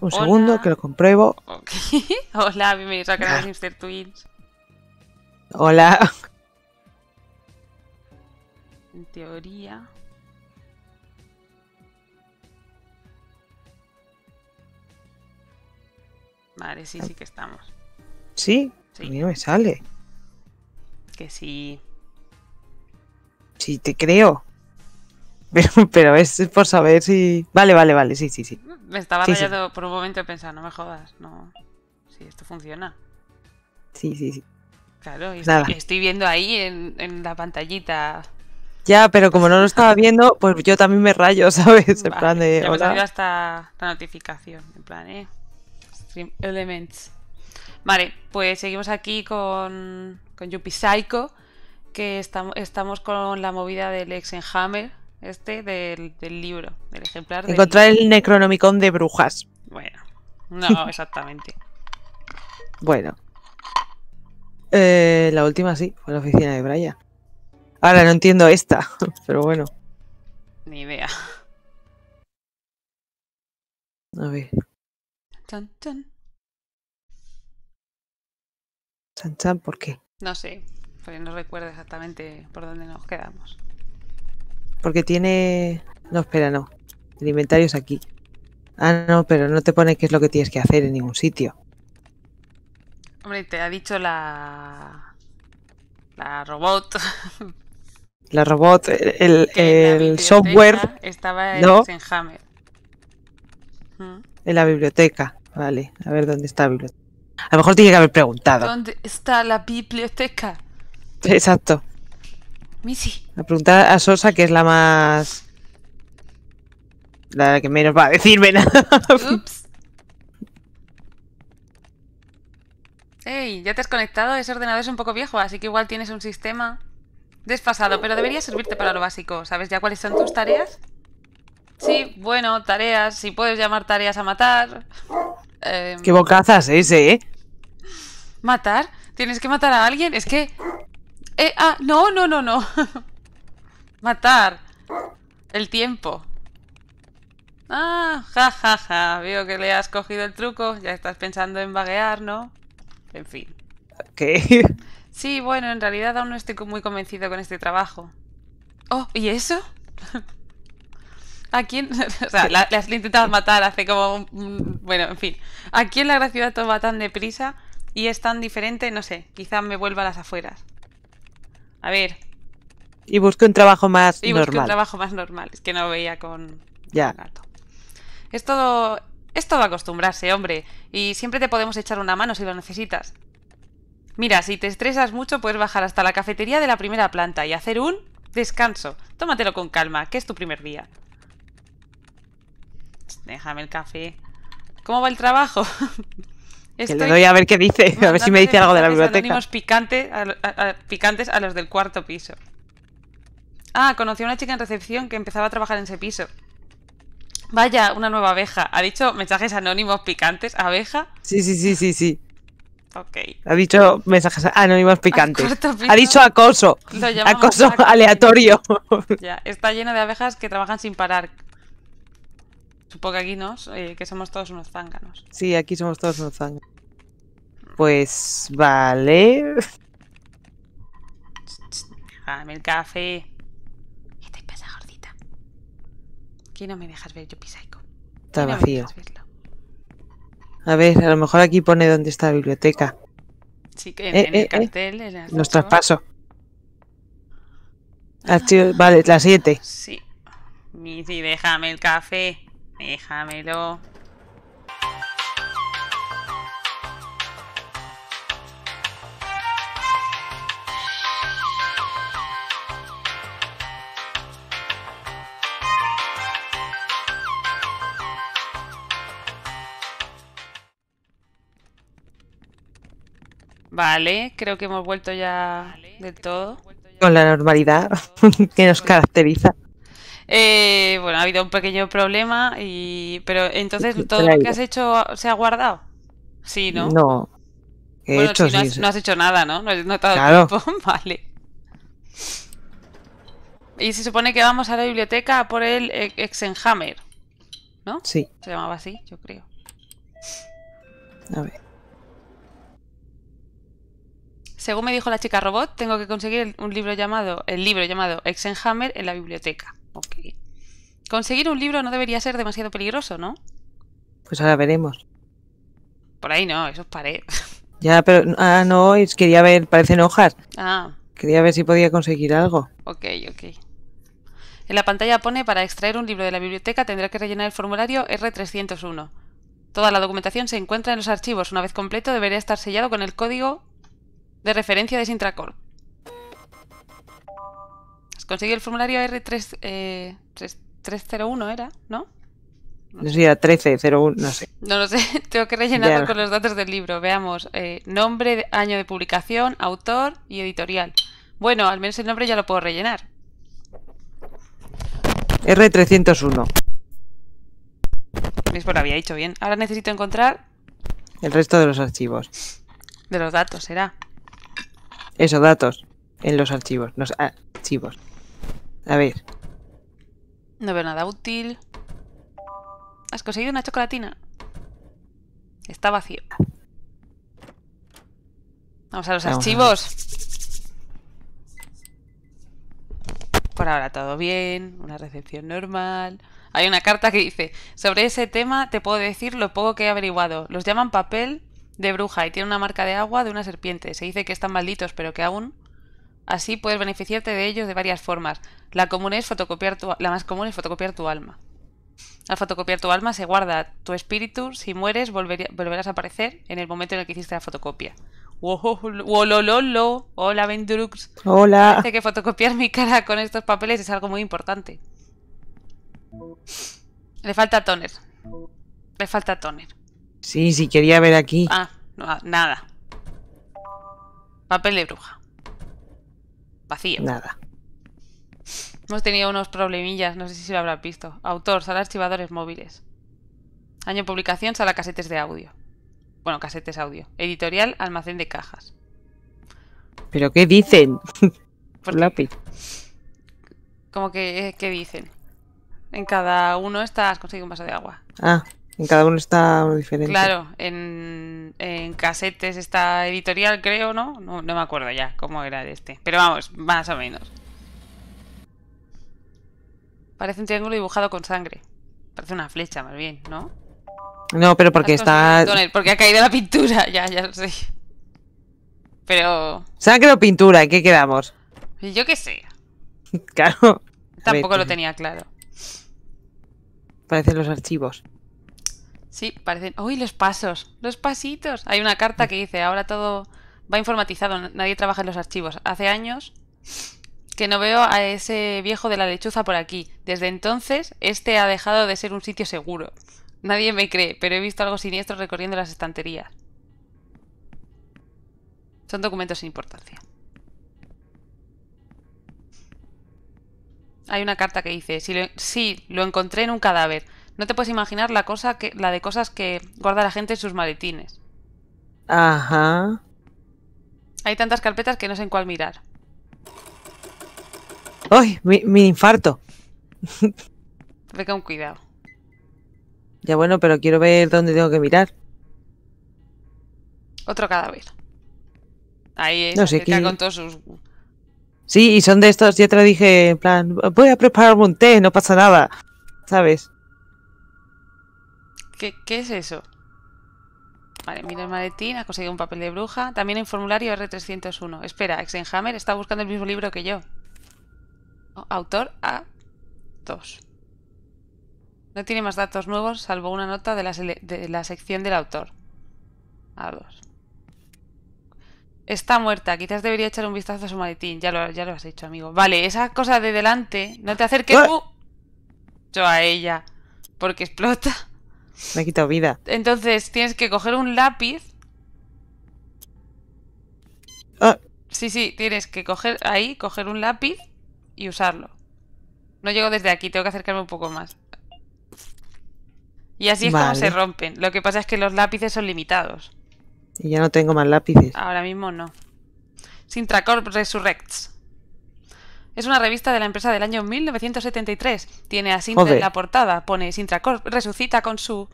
Un segundo, que lo compruebo. Hola, bienvenidos a Canal Mr. Twins. Hola. En teoría. Vale, sí, sí que estamos. ¿Sí? sí. A mí no me sale. Que sí. Sí, te creo. Pero, pero es por saber si. Vale, vale, vale, sí, sí, sí. Me estaba sí, por un momento pensando no me jodas, no. Si esto funciona. Sí, sí, sí. Claro, y pues estoy, viendo ahí en, la pantallita. Ya, pero como no lo estaba viendo, pues yo también me rayo, ¿sabes? En plan de. Ya hasta la notificación. En plan, ¿eh? Stream Elements. Vale, pues seguimos aquí con, con Yuppie Psycho, que estamos, estamos con la movida del Exenhammer este del, libro, del ejemplar. Encontrar el Necronomicon de brujas. Bueno, no, exactamente. bueno. Eh, la última sí, fue la oficina de Brian. Ahora no entiendo esta, pero bueno. Ni idea. A ver. Chan, chan. Chan, chan, ¿por qué? No sé, porque no recuerdo exactamente por dónde nos quedamos. Porque tiene... No, espera, no. El inventario es aquí. Ah, no, pero no te pone qué es lo que tienes que hacer en ningún sitio. Hombre, te ha dicho la... La robot. La robot, el, software... Estaba en Hammer. En la biblioteca. Vale, a ver dónde está la biblioteca. A lo mejor tiene que haber preguntado. ¿Dónde está la biblioteca? Exacto. A La a Sosa, que es la más... La que menos va a decirme nada. Ups. Ey, ya te has conectado. Ese ordenador es un poco viejo, así que igual tienes un sistema desfasado, pero debería servirte para lo básico. ¿Sabes ya cuáles son tus tareas? Sí, bueno, tareas. Si puedes llamar tareas a matar. Eh, ¿Qué bocazas ese, eh? ¿Matar? ¿Tienes que matar a alguien? Es que eh, ah, no, no, no, no. Matar. El tiempo. Ah, ja, ja, ja. Veo que le has cogido el truco. Ya estás pensando en vaguear, ¿no? En fin. ¿Qué? Sí, bueno, en realidad aún no estoy muy convencido con este trabajo. Oh, ¿y eso? ¿A quién? o sea, le has intentado matar hace como... Bueno, en fin. ¿A quién la gracia toma tan deprisa y es tan diferente? No sé, quizá me vuelva a las afueras. A ver. Y busque un trabajo más normal. Y un trabajo más normal. Es que no veía con, ya. gato. Es todo, es todo acostumbrarse, hombre. Y siempre te podemos echar una mano si lo necesitas. Mira, si te estresas mucho, puedes bajar hasta la cafetería de la primera planta y hacer un descanso. Tómatelo con calma, que es tu primer día. Déjame el café. ¿Cómo va el trabajo? doy a ver qué dice, a ver si me dice algo de la biblioteca. Picante picantes a los del cuarto piso. Ah, conocí a una chica en recepción que empezaba a trabajar en ese piso. Vaya, una nueva abeja. ¿Ha dicho mensajes anónimos picantes? ¿Abeja? Sí, sí, sí, sí, sí. Ok. Ha dicho mensajes anónimos picantes. Ha dicho acoso. Acoso aleatorio. Ya, está lleno de abejas que trabajan sin parar. Supongo que aquí no, eh, que somos todos unos zánganos. Sí, aquí somos todos unos zánganos. Pues vale. Déjame el café. te pasa gordita. Aquí no me dejas ver yo Psycho. Está vacío. A ver, a lo mejor aquí pone dónde está la biblioteca. Sí, que eh, en, el eh, cartel. Nos traspaso. vale, la 7. Sí. sí, déjame el café. Déjamelo. Vale, creo que hemos vuelto ya del todo. Con la normalidad que nos caracteriza. Eh, bueno, ha habido un pequeño problema, y pero entonces todo lo que has hecho se ha guardado. Sí, ¿no? No. no, has, hecho nada, ¿no? No has notado claro. vale. Y se supone que vamos a la biblioteca por el Exenhammer, ¿no? Sí. Se llamaba así, yo creo. A ver. Según me dijo la chica robot, tengo que conseguir un libro llamado, el libro llamado Exenhammer en la biblioteca. Ok. Conseguir un libro no debería ser demasiado peligroso, ¿no? Pues ahora veremos. Por ahí no, eso es pared. Ya, pero... Ah, no, quería ver, parecen hojas. Ah. Quería ver si podía conseguir algo. Ok, ok. En la pantalla pone, para extraer un libro de la biblioteca tendrá que rellenar el formulario R301. Toda la documentación se encuentra en los archivos. Una vez completo, debería estar sellado con el código de referencia de Sintracol conseguí el formulario R3, 301, eh, ¿era? ¿No? No, sé, era 1301, no sé. No lo sé, tengo que rellenarlo con los datos del libro. Veamos, eh, nombre, año de publicación, autor y editorial. Bueno, al menos el nombre ya lo puedo rellenar. R301. lo había dicho bien. Ahora necesito encontrar... El resto de los archivos. De los datos, será. Eso, datos. En los archivos. Los archivos. A ver. No veo nada útil. ¿Has conseguido una chocolatina? Está vacío. Vamos a los archivos. Por ahora todo bien, una recepción normal. Hay una carta que dice, sobre ese tema te puedo decir lo poco que he averiguado. Los llaman papel de bruja y tiene una marca de agua de una serpiente. Se dice que están malditos, pero que aún Así puedes beneficiarte de ellos de varias formas. La, común es fotocopiar la más común es fotocopiar tu alma. Al fotocopiar tu alma se guarda tu espíritu, si mueres volverás a aparecer en el momento en el que hiciste la fotocopia. Wolololo, hola Vendrux. Hola. Parece que fotocopiar mi cara con estos papeles es algo muy importante. Le falta toner. Le falta toner. Sí, sí, quería ver aquí. Ah, nada. Papel de bruja. Vacío. Nada. Hemos tenido unos problemillas, no sé si lo habrás visto. Autor, sala archivadores móviles. Año de publicación, sala casetes de audio. Bueno, casetes audio. Editorial, almacén de cajas. ¿Pero qué dicen? Por lápiz. Como que, eh, ¿qué dicen? En cada uno estás conseguido un vaso de agua. Ah. En cada uno está diferente. Claro, en, en casetes está editorial, creo, ¿no? ¿no? me acuerdo ya cómo era este. Pero vamos, más o menos. Parece un triángulo dibujado con sangre. Parece una flecha, más bien, ¿no? No, pero porque está... porque ha caído la pintura, ya, ya lo sé. Pero... ¿Sangre o pintura? ¿En qué quedamos? Yo qué sé. claro. Tampoco lo tenía claro. Parecen los archivos. Sí, parecen. ¡Uy, los pasos! ¡Los pasitos! Hay una carta que dice: ahora todo va informatizado, nadie trabaja en los archivos. Hace años que no veo a ese viejo de la lechuza por aquí. Desde entonces, este ha dejado de ser un sitio seguro. Nadie me cree, pero he visto algo siniestro recorriendo las estanterías. Son documentos sin importancia. Hay una carta que dice, sí, lo encontré en un cadáver. No te puedes imaginar la cosa que, la de cosas que guarda la gente en sus maletines. Ajá. Hay tantas carpetas que no sé en cuál mirar. ¡Ay! Mi, infarto. Ve con cuidado. Ya bueno, pero quiero ver dónde tengo que mirar. Otro cadáver. Ahí está. no con todos sus... Sí, y son de estos, ya te lo dije, en plan, voy a preparar un té, no pasa nada, ¿sabes? ¿Qué, es eso? Vale, mira el maletín, ha conseguido un papel de bruja. También en formulario R301. Espera, Exenhammer está buscando el mismo libro que yo. Oh, autor A2. No tiene más datos nuevos, salvo una nota de la, de la sección del autor. A2. Está muerta, quizás debería echar un vistazo a su maletín. Ya lo, ya lo has hecho, amigo. Vale, esa cosa de delante, no te acerques ¡Ah! tú. Yo a ella, porque explota. Me he quitado vida. Entonces tienes que coger un lápiz. Ah. Sí, sí, tienes que coger ahí, coger un lápiz y usarlo. No llego desde aquí, tengo que acercarme un poco más. Y así es como se rompen. Lo que pasa es que los lápices son limitados. Y ya no tengo más lápices. Ahora mismo no. Sintracorp Resurrects. Es una revista de la empresa del año 1973. Tiene a Sintra en la portada. Pone Sintracorp resucita con su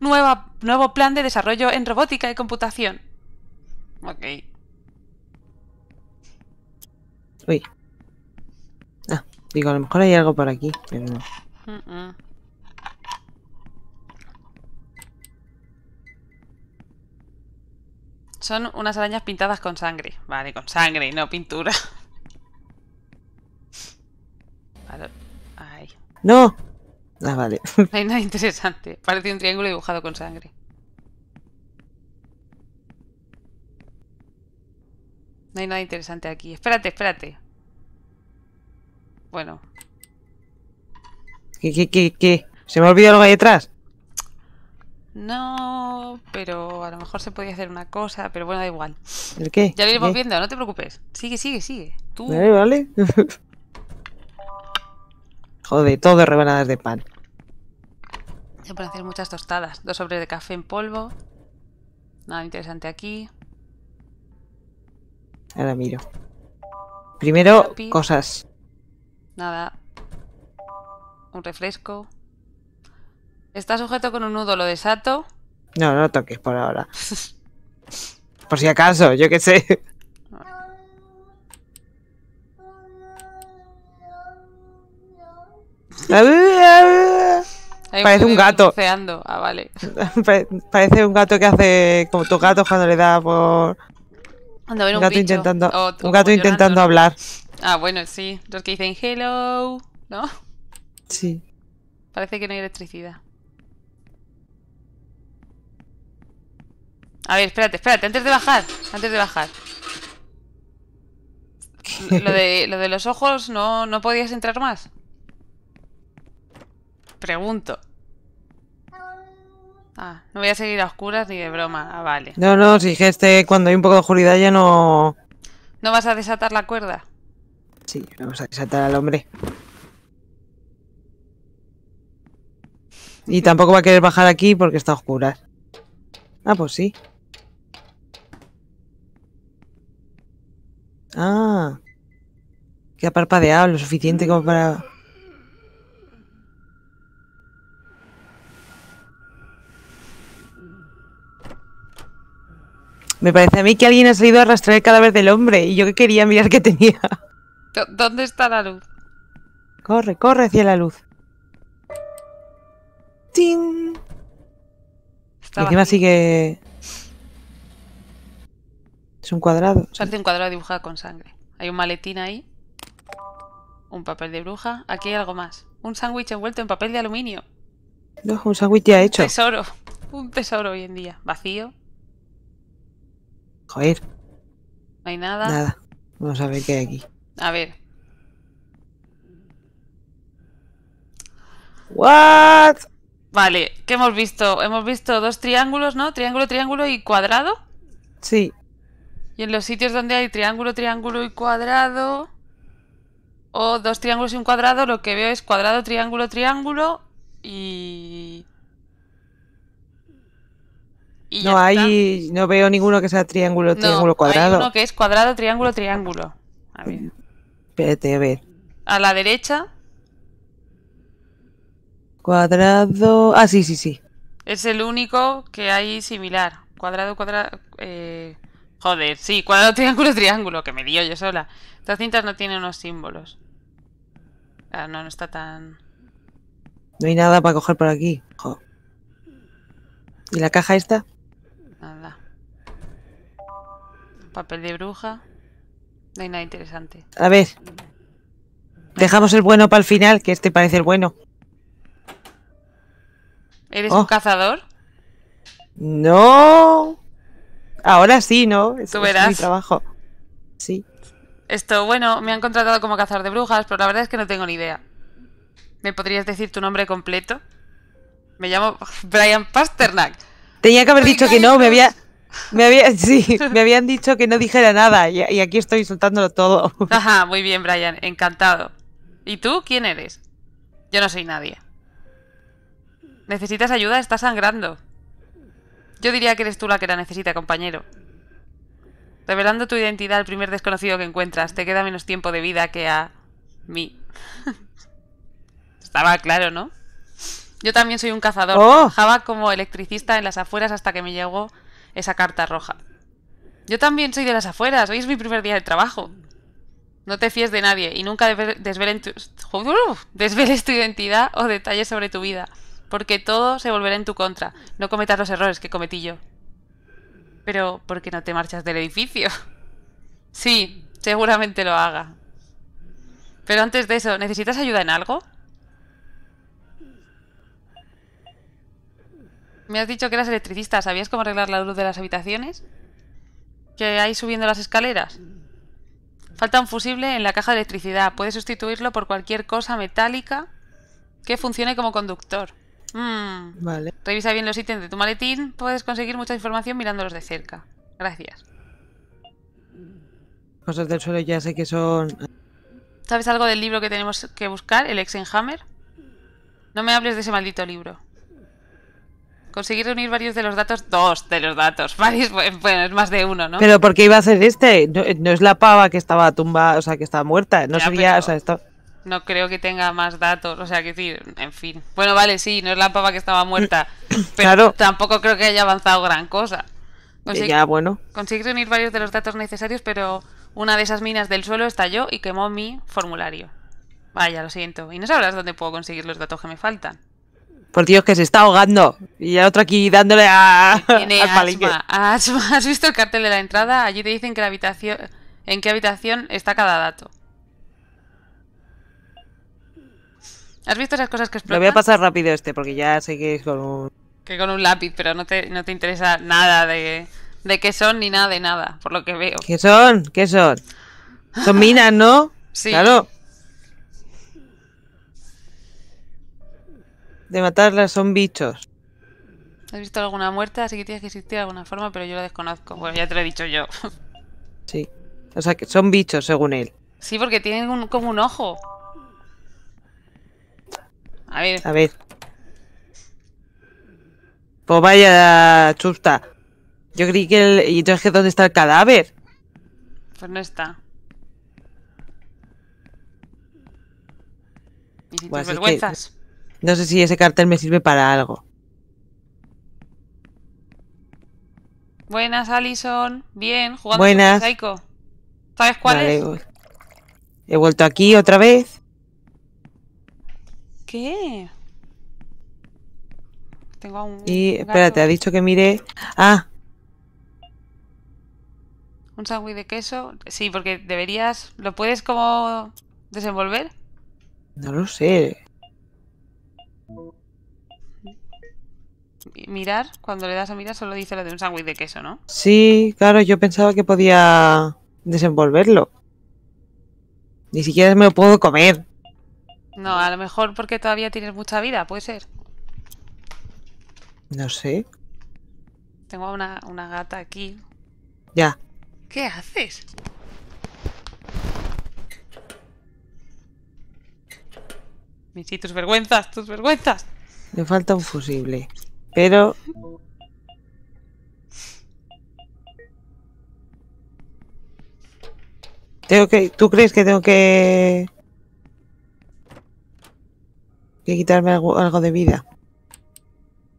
nueva, nuevo plan de desarrollo en robótica y computación. Ok. Uy. Ah, digo, a lo mejor hay algo por aquí, pero Son unas arañas pintadas con sangre. Vale, con sangre, y no pintura. ¡No! Ah, vale. No hay nada interesante. Parece un triángulo dibujado con sangre. No hay nada interesante aquí. Espérate, espérate. Bueno. ¿Qué, qué, qué, qué? se me ha olvidado algo ahí detrás? No, pero a lo mejor se podía hacer una cosa, pero bueno, da igual. ¿El qué? Ya lo iremos viendo, no te preocupes. Sigue, sigue, sigue. Tú. Vale, vale. Joder, todo rebanadas de pan. Se pueden hacer muchas tostadas. Dos sobres de café en polvo. Nada interesante aquí. Ahora miro. Primero, cosas. Nada. Un refresco. Está sujeto con un nudo, lo desato. No, no lo toques por ahora. por si acaso, yo qué sé. Parece un gato. Ah, Parece un gato que hace como tus gatos cuando le da por. un, un, gato intentando, oh, un gato intentando hablar. Ah, bueno, sí. Los que dicen hello, ¿no? Sí. Parece que no hay electricidad. A ver, espérate, espérate, antes de bajar, antes de bajar. Lo de, los ojos, ¿no, ¿no podías entrar más? Pregunto. Ah, no voy a seguir a oscuras ni de broma. Ah, vale. No, no, si dijiste cuando hay un poco de oscuridad ya no... ¿No vas a desatar la cuerda? Sí, vamos a desatar al hombre. Y tampoco va a querer bajar aquí porque está a Ah, pues sí. Ah. Que ha parpadeado lo suficiente como para... Me parece a mí que alguien ha salido a arrastrar el cadáver del hombre y yo que quería mirar qué tenía. ¿Dónde está la luz? Corre, corre hacia la luz. ¡Ting! encima sigue... Es un cuadrado. Salte un cuadrado dibujado con sangre. Hay un maletín ahí. Un papel de bruja. Aquí hay algo más. Un sándwich envuelto en papel de aluminio. No, un sándwich ya hecho. Un tesoro. Un tesoro hoy en día. Vacío. Joder. No hay nada. Nada. Vamos a ver qué hay aquí. A ver. What? Vale, ¿qué hemos visto? Hemos visto dos triángulos, ¿no? Triángulo, triángulo y cuadrado. Sí. Y en los sitios donde hay triángulo, triángulo y cuadrado o dos triángulos y un cuadrado, lo que veo es cuadrado, triángulo, triángulo y no hay, no veo ninguno que sea triángulo, triángulo, no, cuadrado. Hay uno que es cuadrado, triángulo, triángulo. A ver. Espérate, a ver. A la derecha. Cuadrado. Ah, sí, sí, sí. Es el único que hay similar. Cuadrado, cuadrado. Eh, joder, sí, cuadrado, triángulo, triángulo, que me dio yo sola. Estas cintas no tienen unos símbolos. Ah, no, no está tan. No hay nada para coger por aquí. ¿Y la caja esta? Nada. Papel de bruja. No hay nada interesante. A ver. Dejamos el bueno para el final, que este parece el bueno. ¿Eres un oh. cazador? No. Ahora sí, ¿no? Tú verás. trabajo. Sí. Esto, bueno, me han contratado como cazador de brujas, pero la verdad es que no tengo ni idea. ¿Me podrías decir tu nombre completo? Me llamo Brian Pasternak. Tenía que haber dicho que no, me había, me sí, me habían dicho que no dijera nada y, aquí estoy insultándolo todo. Ajá, muy bien, Brian, encantado. ¿Y tú quién eres? Yo no soy nadie. ¿Necesitas ayuda? Estás sangrando. Yo diría que eres tú la que la necesita, compañero. Revelando tu identidad al primer desconocido que encuentras, te queda menos tiempo de vida que a mí. Estaba claro, ¿no? Yo también soy un cazador. Trabajaba oh. como electricista en las afueras hasta que me llegó esa carta roja. Yo también soy de las afueras. Hoy es mi primer día de trabajo. No te fíes de nadie y nunca desvelen tu, desveles tu identidad o detalles sobre tu vida, porque todo se volverá en tu contra. No cometas los errores que cometí yo. Pero, ¿por qué no te marchas del edificio? Sí, seguramente lo haga. Pero antes de eso, ¿necesitas ayuda en algo? Me has dicho que eras electricista. ¿Sabías cómo arreglar la luz de las habitaciones? ¿Que hay subiendo las escaleras? Falta un fusible en la caja de electricidad. Puedes sustituirlo por cualquier cosa metálica que funcione como conductor. Hmm. Vale. Revisa bien los ítems de tu maletín. Puedes conseguir mucha información mirándolos de cerca. Gracias. Cosas del suelo ya sé que son... Eh. ¿Sabes algo del libro que tenemos que buscar? ¿El Exenhammer? No me hables de ese maldito libro. Conseguí reunir varios de los datos, dos de los datos, varios, bueno, es más de uno, ¿no? Pero porque iba a hacer este, eh, no, es la pava que estaba tumbada, o sea, que estaba muerta, no o sea, esto... No creo que tenga más datos, o sea, que decir, en fin. Bueno, vale, sí, no es la pava que estaba muerta, mm, pero tampoco creo que haya avanzado gran cosa. ya, bueno. Conseguir reunir varios de los datos necesarios, pero una de esas minas del suelo estalló y quemó mi formulario. Vaya, lo siento. ¿Y no sabrás dónde puedo conseguir los datos que me faltan? Por Dios, que se está ahogando. Y el otro aquí dándole a. asma, ¿Has visto el cartel de la entrada? Allí te dicen en qué habitación está cada dato. ¿Has visto esas cosas que explotan? Lo voy a pasar rápido este, porque ya sé que es con un... Que con un lápiz, pero no te, no te interesa nada de, de qué son ni nada de nada, por lo que veo. ¿Qué son? ¿Qué son? Son minas, ¿no? sí. Claro. de matarlas son bichos. Has visto alguna muerta, así que tienes que existir de alguna forma, pero yo la desconozco. Bueno, pues ya te lo he dicho yo. Sí. O sea, que son bichos, según él. Sí, porque tienen como un ojo. A ver. A ver. Pues vaya chusta. Yo creí que el... ¿Y entonces dónde está el cadáver? Pues no está. Y si vergüenzas. No sé si ese cartel me sirve para algo. Buenas, Alison. Bien, jugando Buenas. con ¿Sabes cuál es? He vuelto aquí otra vez. ¿Qué? Tengo un. Y espérate, ha dicho que mire. Ah. Un sándwich de queso. Sí, porque deberías. ¿Lo puedes como desenvolver? No lo sé. mirar, cuando le das a mirar, solo dice lo de un sándwich de queso, ¿no? Sí, claro, yo pensaba que podía desenvolverlo. Ni siquiera me lo puedo comer. No, a lo mejor porque todavía tienes mucha vida, puede ser. No sé. Tengo una, una gata aquí. Ya. ¿Qué haces? Missy, tus vergüenzas, tus vergüenzas. Me falta un fusible. Pero... Tengo que... ¿Tú crees que tengo que... Que quitarme algo, de vida?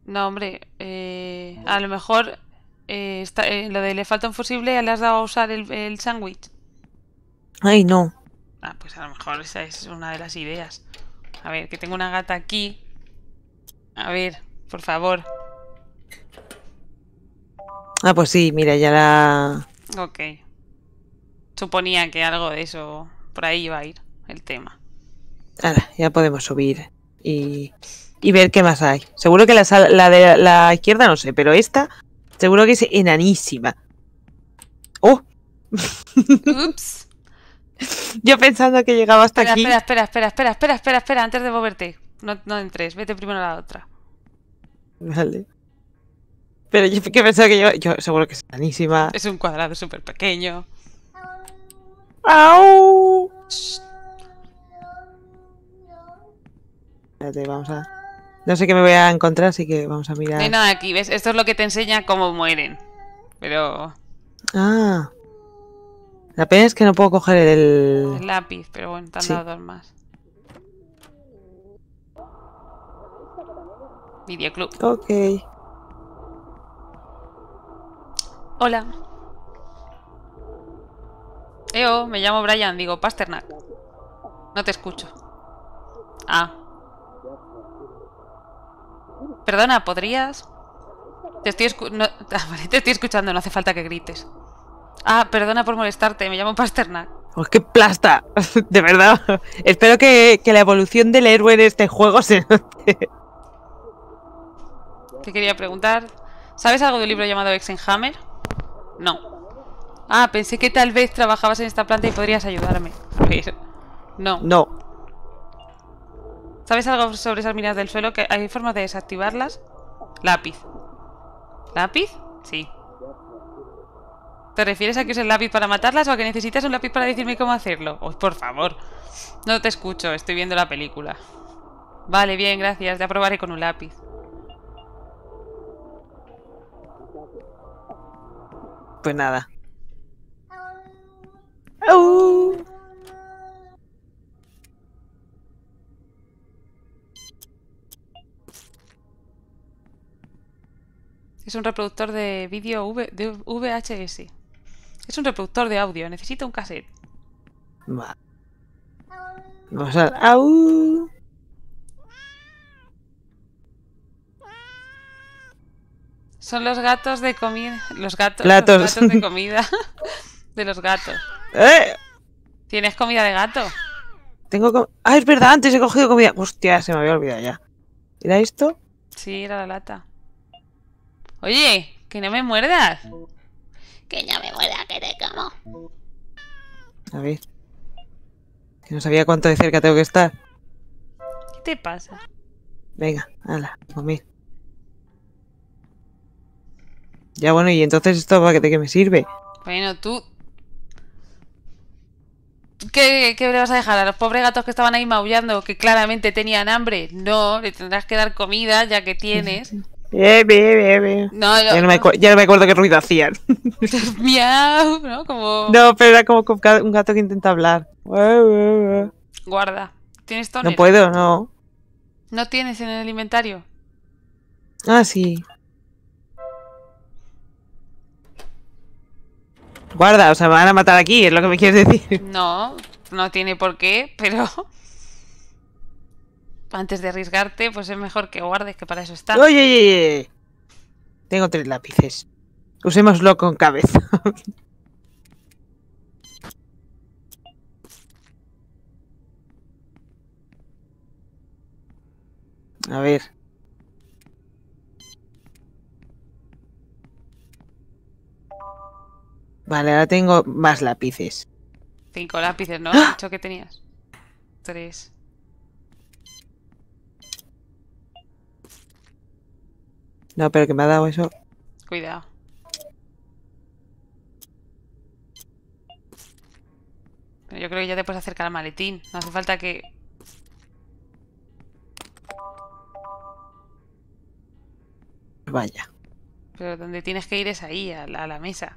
No, hombre. Eh, a lo mejor... Eh, eh, lo de le falta un fusible, le has dado a usar el, el sándwich. Ay, no. Ah, pues a lo mejor esa es una de las ideas. A ver, que tengo una gata aquí. A ver, por favor. Ah, pues sí, mira, ya la... Ok. Suponía que algo de eso, por ahí iba a ir el tema. Ahora, ya podemos subir y, y ver qué más hay. Seguro que la, de la izquierda no sé, pero esta seguro que es enanísima. ¡Oh! Ups. Yo pensando que llegaba hasta aquí. Espera, espera, espera, espera, espera, espera, espera, antes de moverte. No, no entres, vete primero a la otra. ¿vale? Pero yo que pensaba que yo, yo seguro que es sanísima. Es un cuadrado súper pequeño. ¡Au! Espérate, vamos a... No sé qué me voy a encontrar, así que vamos a mirar. No hay nada aquí, ¿ves? Esto es lo que te enseña cómo mueren. Pero... Ah. La pena es que no puedo coger el... El lápiz, pero bueno, te han dos más. videoclub. Ok. Hola. Eo, me llamo Brian, digo Pasternak. No te escucho. Ah. Perdona, ¿podrías? Te estoy, ah, escuchando, no hace falta que grites. Ah, perdona por molestarte, me llamo Pasternak. Oh, qué plasta, de verdad. Espero que, la evolución del héroe de este juego se te quería preguntar. ¿Sabes algo del libro llamado Exenhammer? No. Ah, pensé que tal vez trabajabas en esta planta y podrías ayudarme. A ver. No. No. ¿Sabes algo sobre esas minas del suelo? ¿Que ¿Hay formas de desactivarlas? Lápiz. ¿Lápiz? Sí. ¿Te refieres a que uses el lápiz para matarlas o a que necesitas un lápiz para decirme cómo hacerlo? Oh, por favor. No te escucho, estoy viendo la película. Vale, bien, gracias. Te aprobaré con un lápiz. pues nada. Es un reproductor de vídeo de VHS. Es un reproductor de audio. Necesito un cassette. Vamos a... Son los gatos de comida. Los gatos, los gatos de comida. de los gatos. ¿Eh? ¿Tienes comida de gato? Tengo com Ah, es verdad, antes he cogido comida. Hostia, se me había olvidado ya. ¿Era esto? Sí, era la lata. Oye, que no me muerdas. Que no me muerda que te como. A ver. Que no sabía cuánto de cerca tengo que estar. ¿Qué te pasa? Venga, hala, comí. Ya bueno, y entonces esto para qué me sirve. Bueno, tú... ¿Qué, le vas a dejar a los pobres gatos que estaban ahí maullando, que claramente tenían hambre? No, le tendrás que dar comida ya que tienes. Eh, bebe, ya, no me acuerdo qué ruido hacían. Miau, ¿no? Como... No, pero era como un gato que intenta hablar. Guarda. ¿Tienes tonel? No puedo, no. ¿No tienes en el inventario? Ah, sí. Guarda, o sea, me van a matar aquí, es lo que me quieres decir. No, no tiene por qué, pero... Antes de arriesgarte, pues es mejor que guardes, que para eso está. ¡Oye, oye, oye! Tengo tres lápices. Usémoslo con cabeza. a ver. Vale, ahora tengo más lápices. Cinco lápices, ¿no? ¿Qué ¡Ah! que tenías? Tres. No, pero que me ha dado eso. Cuidado. yo creo que ya te puedes acercar al maletín. No hace falta que... Vaya. Pero donde tienes que ir es ahí, a la mesa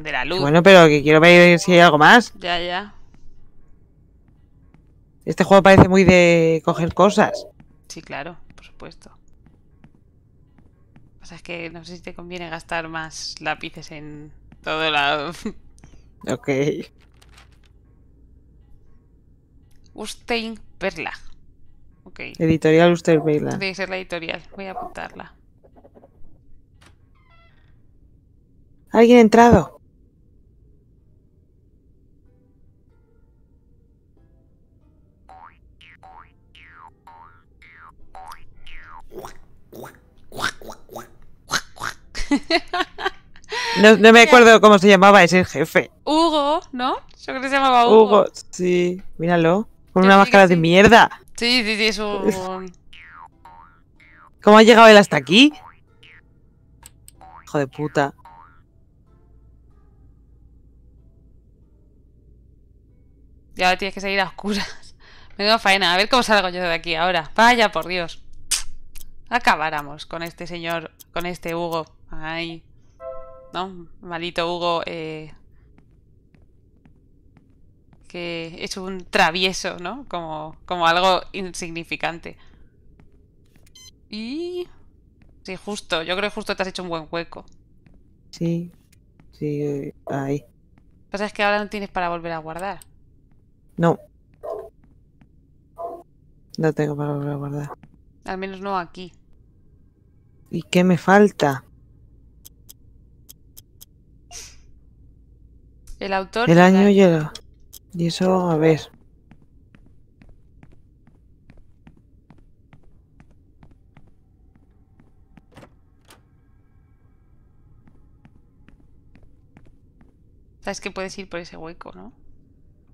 la luz. Bueno, pero que quiero ver si hay algo más. Ya, ya. Este juego parece muy de coger cosas. Sí, claro, por supuesto. O sea, es que no sé si te conviene gastar más lápices en todo la... ok. Ustein Perla. Okay. Editorial Ustein Perla. Debe ser la editorial. Voy a apuntarla. ¿Alguien ha entrado? No, me acuerdo cómo se llamaba ese jefe. Hugo, ¿no? Yo creo que se llamaba Hugo. Hugo, sí, míralo. Con una máscara de mierda. Sí, sí, sí, es un... ¿Cómo ha llegado él hasta aquí? Hijo de puta. Ya tienes que seguir a oscuras. Me da faena. A ver cómo salgo yo de aquí ahora. Vaya, por Dios. Acabáramos con este señor, con este Hugo. Ay. No, malito Hugo. Eh, que es un travieso, ¿no? Como, como algo insignificante. Y... Sí, justo. Yo creo que justo te has hecho un buen hueco. Sí. Sí, ahí. Pasa es que ahora no tienes para volver a guardar. No. No tengo para volver a guardar. Al menos no aquí. ¿Y qué me falta? El autor. El año y Y eso, a ver. Sabes que puedes ir por ese hueco, ¿no?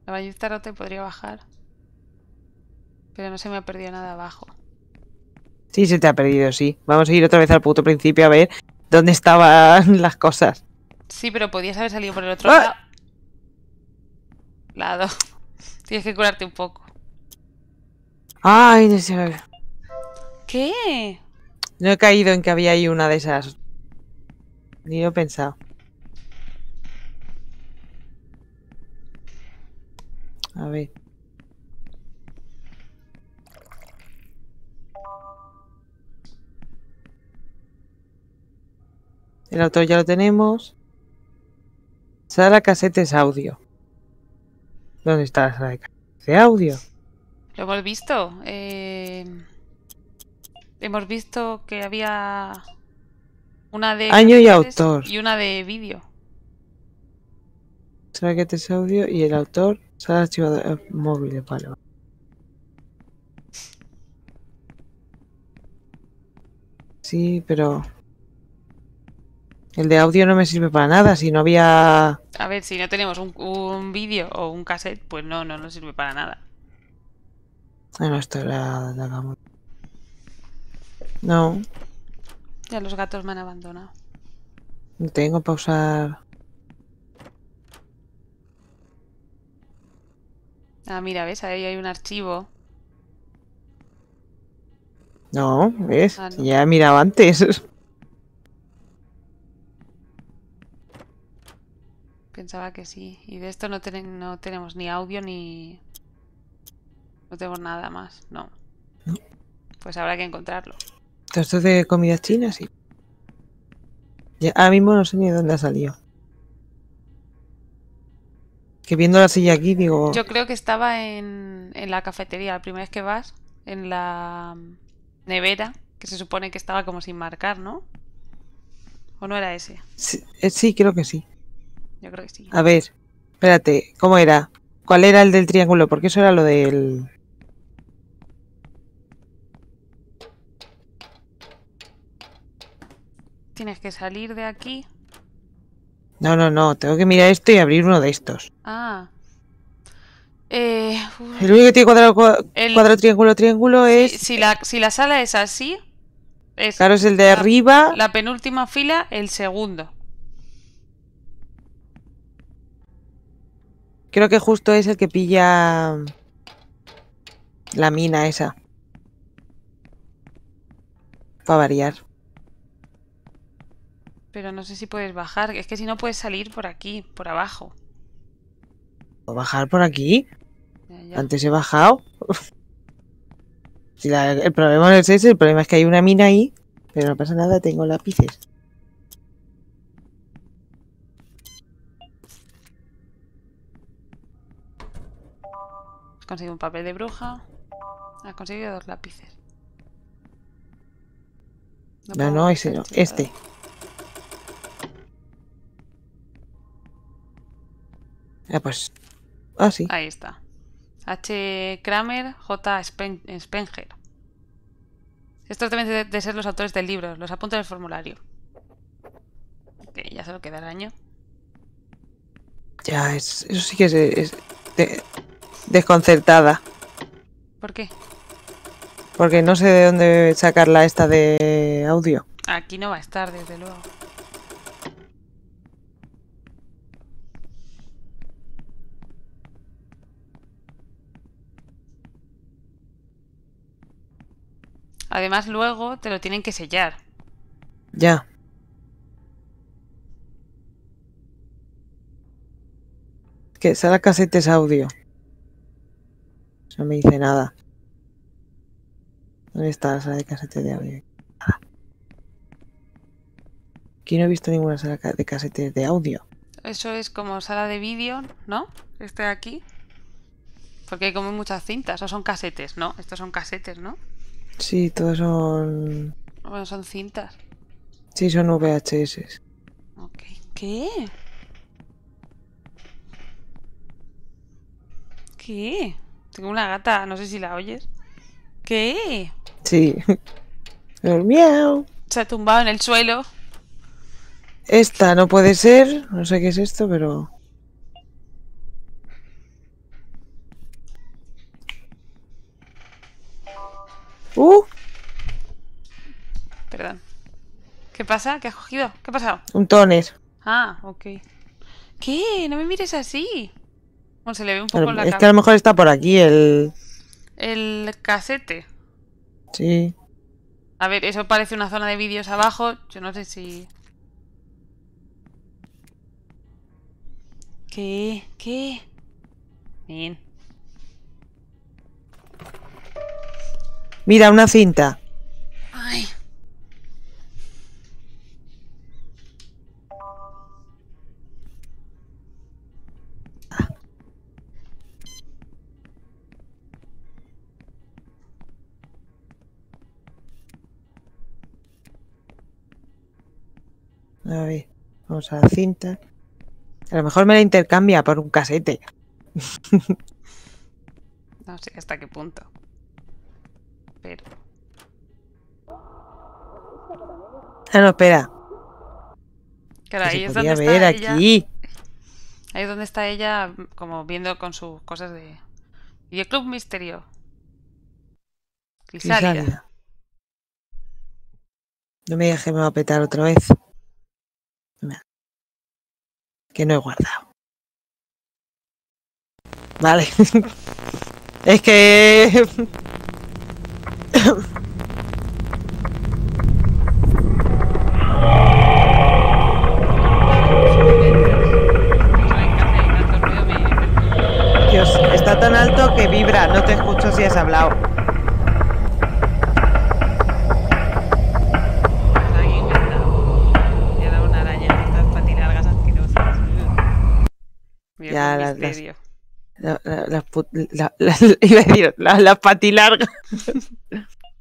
La vallista no te podría bajar. Pero no se me ha perdido nada abajo. Sí, se te ha perdido, sí. Vamos a ir otra vez al punto principio a ver dónde estaban las cosas. Sí, pero podías haber salido por el otro ¡Ah! lado lado. Tienes que curarte un poco. Ay, no sé. ¿Qué? No he caído en que había ahí una de esas. Ni lo he pensado. A ver. El autor ya lo tenemos. Sala Casetes Audio. ¿Dónde está la sala de, audio? Lo hemos visto. Eh, hemos visto que había una de... Año y autor. Y una de vídeo. Sala que es audio y el autor sala ha móvil de palo. Sí, pero... El de audio no me sirve para nada, si no había... A ver, si no tenemos un, vídeo o un cassette, pues no, no nos sirve para nada. Bueno, esto la, la No. Ya los gatos me han abandonado. No tengo para usar... Ah, mira, ¿ves? Ahí hay un archivo. No, ¿ves? Ah, ya he mirado antes. Pensaba que sí. Y de esto no, tenemos ni audio ni... No tenemos nada más, no. Pues habrá que encontrarlo. Esto es de comida china, sí. Ya, ahora mismo no sé ni de dónde ha salido. Que viendo la silla aquí, digo... Yo creo que estaba en, la cafetería, la primera vez que vas, en la mm, nevera, que se supone que estaba como sin marcar, ¿no? ¿O no era ese? sí eh, creo que sí. A ver, espérate, ¿cómo era? ¿Cuál era el del triángulo? Porque eso era lo del... Tienes que salir de aquí. No, no, no. Tengo que mirar esto y abrir uno de estos. Ah. Eh, el único que tiene cuadrado, el... triángulo, triángulo es... Si, la, si la sala es así... Es claro, es el de arriba. La penúltima fila, el segundo. Creo que justo es el que pilla la mina esa. Para variar. Pero no sé si puedes bajar. Es que si no puedes salir por aquí, por abajo. ¿O bajar por aquí? Antes he bajado. el problema es el problema es que hay una mina ahí. Pero no pasa nada, tengo lápices. consiguió un papel de bruja. Ha conseguido dos lápices. No, no, ese no. Este. Ah, pues. Ah, sí. Ahí está. H. Kramer, J. Spenger. Estos deben de, ser los autores del libro. Los apuntes del formulario. Ok, ya se lo queda el año. Ya, eso sí que es, desconcertada. ¿Por qué? Porque no sé de dónde sacarla esta de audio. Aquí no va a estar, desde luego. Además, luego te lo tienen que sellar. Ya. Que sale casetes audio. No me dice nada. ¿Dónde está la sala de casete de audio? Ah. Aquí no he visto ninguna sala de casete de audio. Eso es como sala de vídeo, ¿no? Este de aquí. Porque hay como muchas cintas, o son casetes, ¿no? Estos son casetes, ¿no? Sí, todos son... Bueno, son cintas. Sí, son VHS. Ok. ¿Qué? ¿Qué? Tengo una gata, no sé si la oyes. ¿Qué? Sí. El Se ha tumbado en el suelo. Esta no puede ser. No sé qué es esto, pero. ¡Uh! Perdón. ¿Qué pasa? ¿Qué has cogido? ¿Qué ha pasado? Un toner. Ah, ok. ¿Qué? No me mires así se le ve un poco Es que a lo mejor está por aquí el... El casete. Sí. A ver, eso parece una zona de vídeos abajo. Yo no sé si... ¿Qué? ¿Qué? Bien. Mira, una cinta. Ay. A ver, vamos a la cinta. A lo mejor me la intercambia por un casete. no sé hasta qué punto. Pero... Ah, no, espera. Claro, ahí es donde ver está aquí. Ahí es donde está ella, como viendo con sus cosas de. Y el Club Misterio. quizá No me digas que me va a petar otra vez que no he guardado. Vale. es que... la, la, la,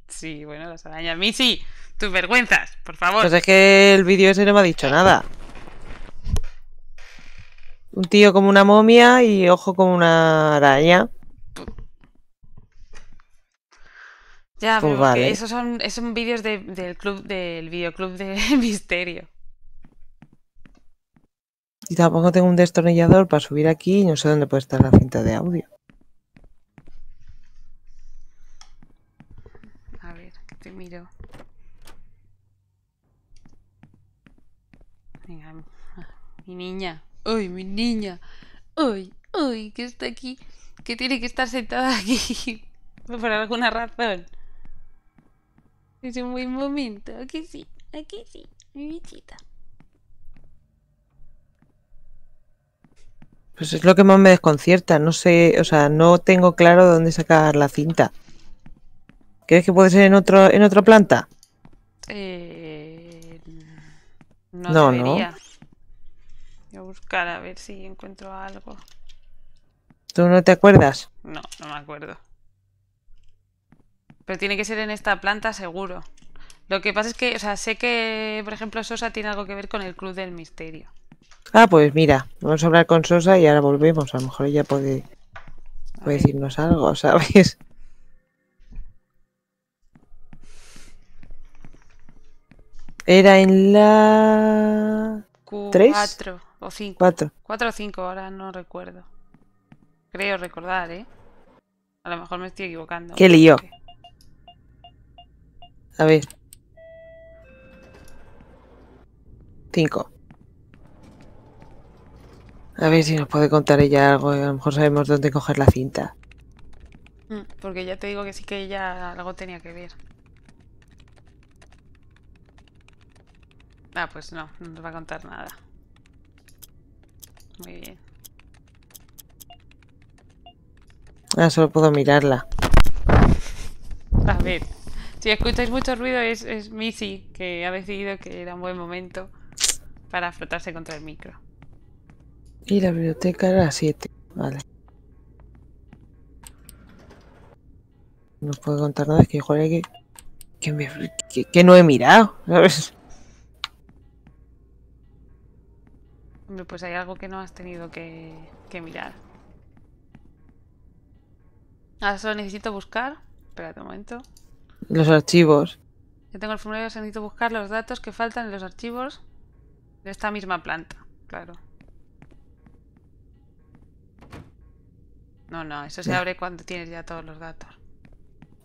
Sí, bueno, las arañas. Missy, tus vergüenzas, por favor. Pues es que el vídeo ese no me ha dicho nada. Un tío como una momia y ojo como una araña. Ya, pues esos son, vídeos del club del videoclub de misterio. Y tampoco tengo un destornillador para subir aquí y no sé dónde puede estar la cinta de audio. te miro. mi niña. ¡Uy, mi niña! ¡Uy, uy! Que está aquí. Que tiene que estar sentada aquí. Por alguna razón. Es un buen momento. Aquí sí, aquí sí. Mi bichita. Pues es lo que más me desconcierta. No sé, o sea, no tengo claro dónde sacar la cinta. ¿Crees que puede ser en, otro, en otra planta? Eh, no, no, Voy a buscar a ver si encuentro algo. ¿Tú no te acuerdas? No, no me acuerdo. Pero tiene que ser en esta planta seguro. Lo que pasa es que, o sea, sé que, por ejemplo, Sosa tiene algo que ver con el Club del Misterio. Ah, pues mira, vamos a hablar con Sosa y ahora volvemos. A lo mejor ella puede decirnos algo, ¿sabes? Era en la... 3 4 o 5. 4. 4 o 5, ahora no recuerdo. Creo recordar, ¿eh? A lo mejor me estoy equivocando. ¿Qué lío? A ver. 5. A ver si nos puede contar ella algo. A lo mejor sabemos dónde coger la cinta. Mm, porque ya te digo que sí que ella algo tenía que ver. Ah, pues no, no nos va a contar nada. Muy bien. Ah, solo puedo mirarla. A ver. Si escucháis mucho ruido es, es Missy, que ha decidido que era un buen momento para frotarse contra el micro. Y la biblioteca era a las 7. Vale. No puedo contar nada, es que joder que, que, que, que no he mirado, ¿sabes? Pues hay algo que no has tenido que, mirar. Ahora solo necesito buscar. Espérate un momento. Los archivos. Yo tengo el formulario, necesito buscar los datos que faltan en los archivos de esta misma planta. Claro. No, no, eso se abre cuando tienes ya todos los datos.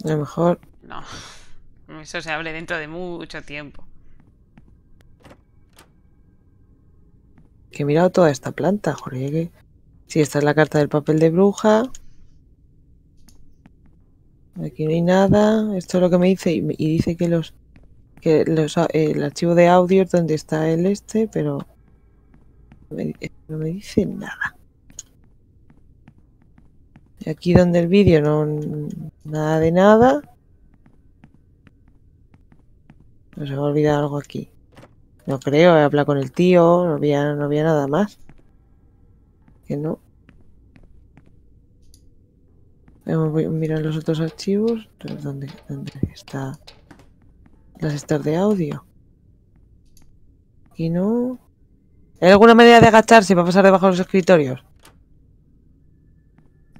A lo mejor. No. Eso se abre dentro de mucho tiempo. Que he mirado toda esta planta, Jorge. Si esta es la carta del papel de bruja. Aquí no hay nada. Esto es lo que me dice. Y, dice que los que los, eh, el archivo de audio es donde está el este, pero no me, dice nada. Y aquí donde el vídeo no nada de nada. se va olvidado algo aquí. No creo, he hablado con el tío, no había, nada más. Que no. Voy a mirar los otros archivos. ¿Dónde, está? Las estar de audio. Y no... ¿Hay alguna manera de agacharse para pasar debajo de los escritorios?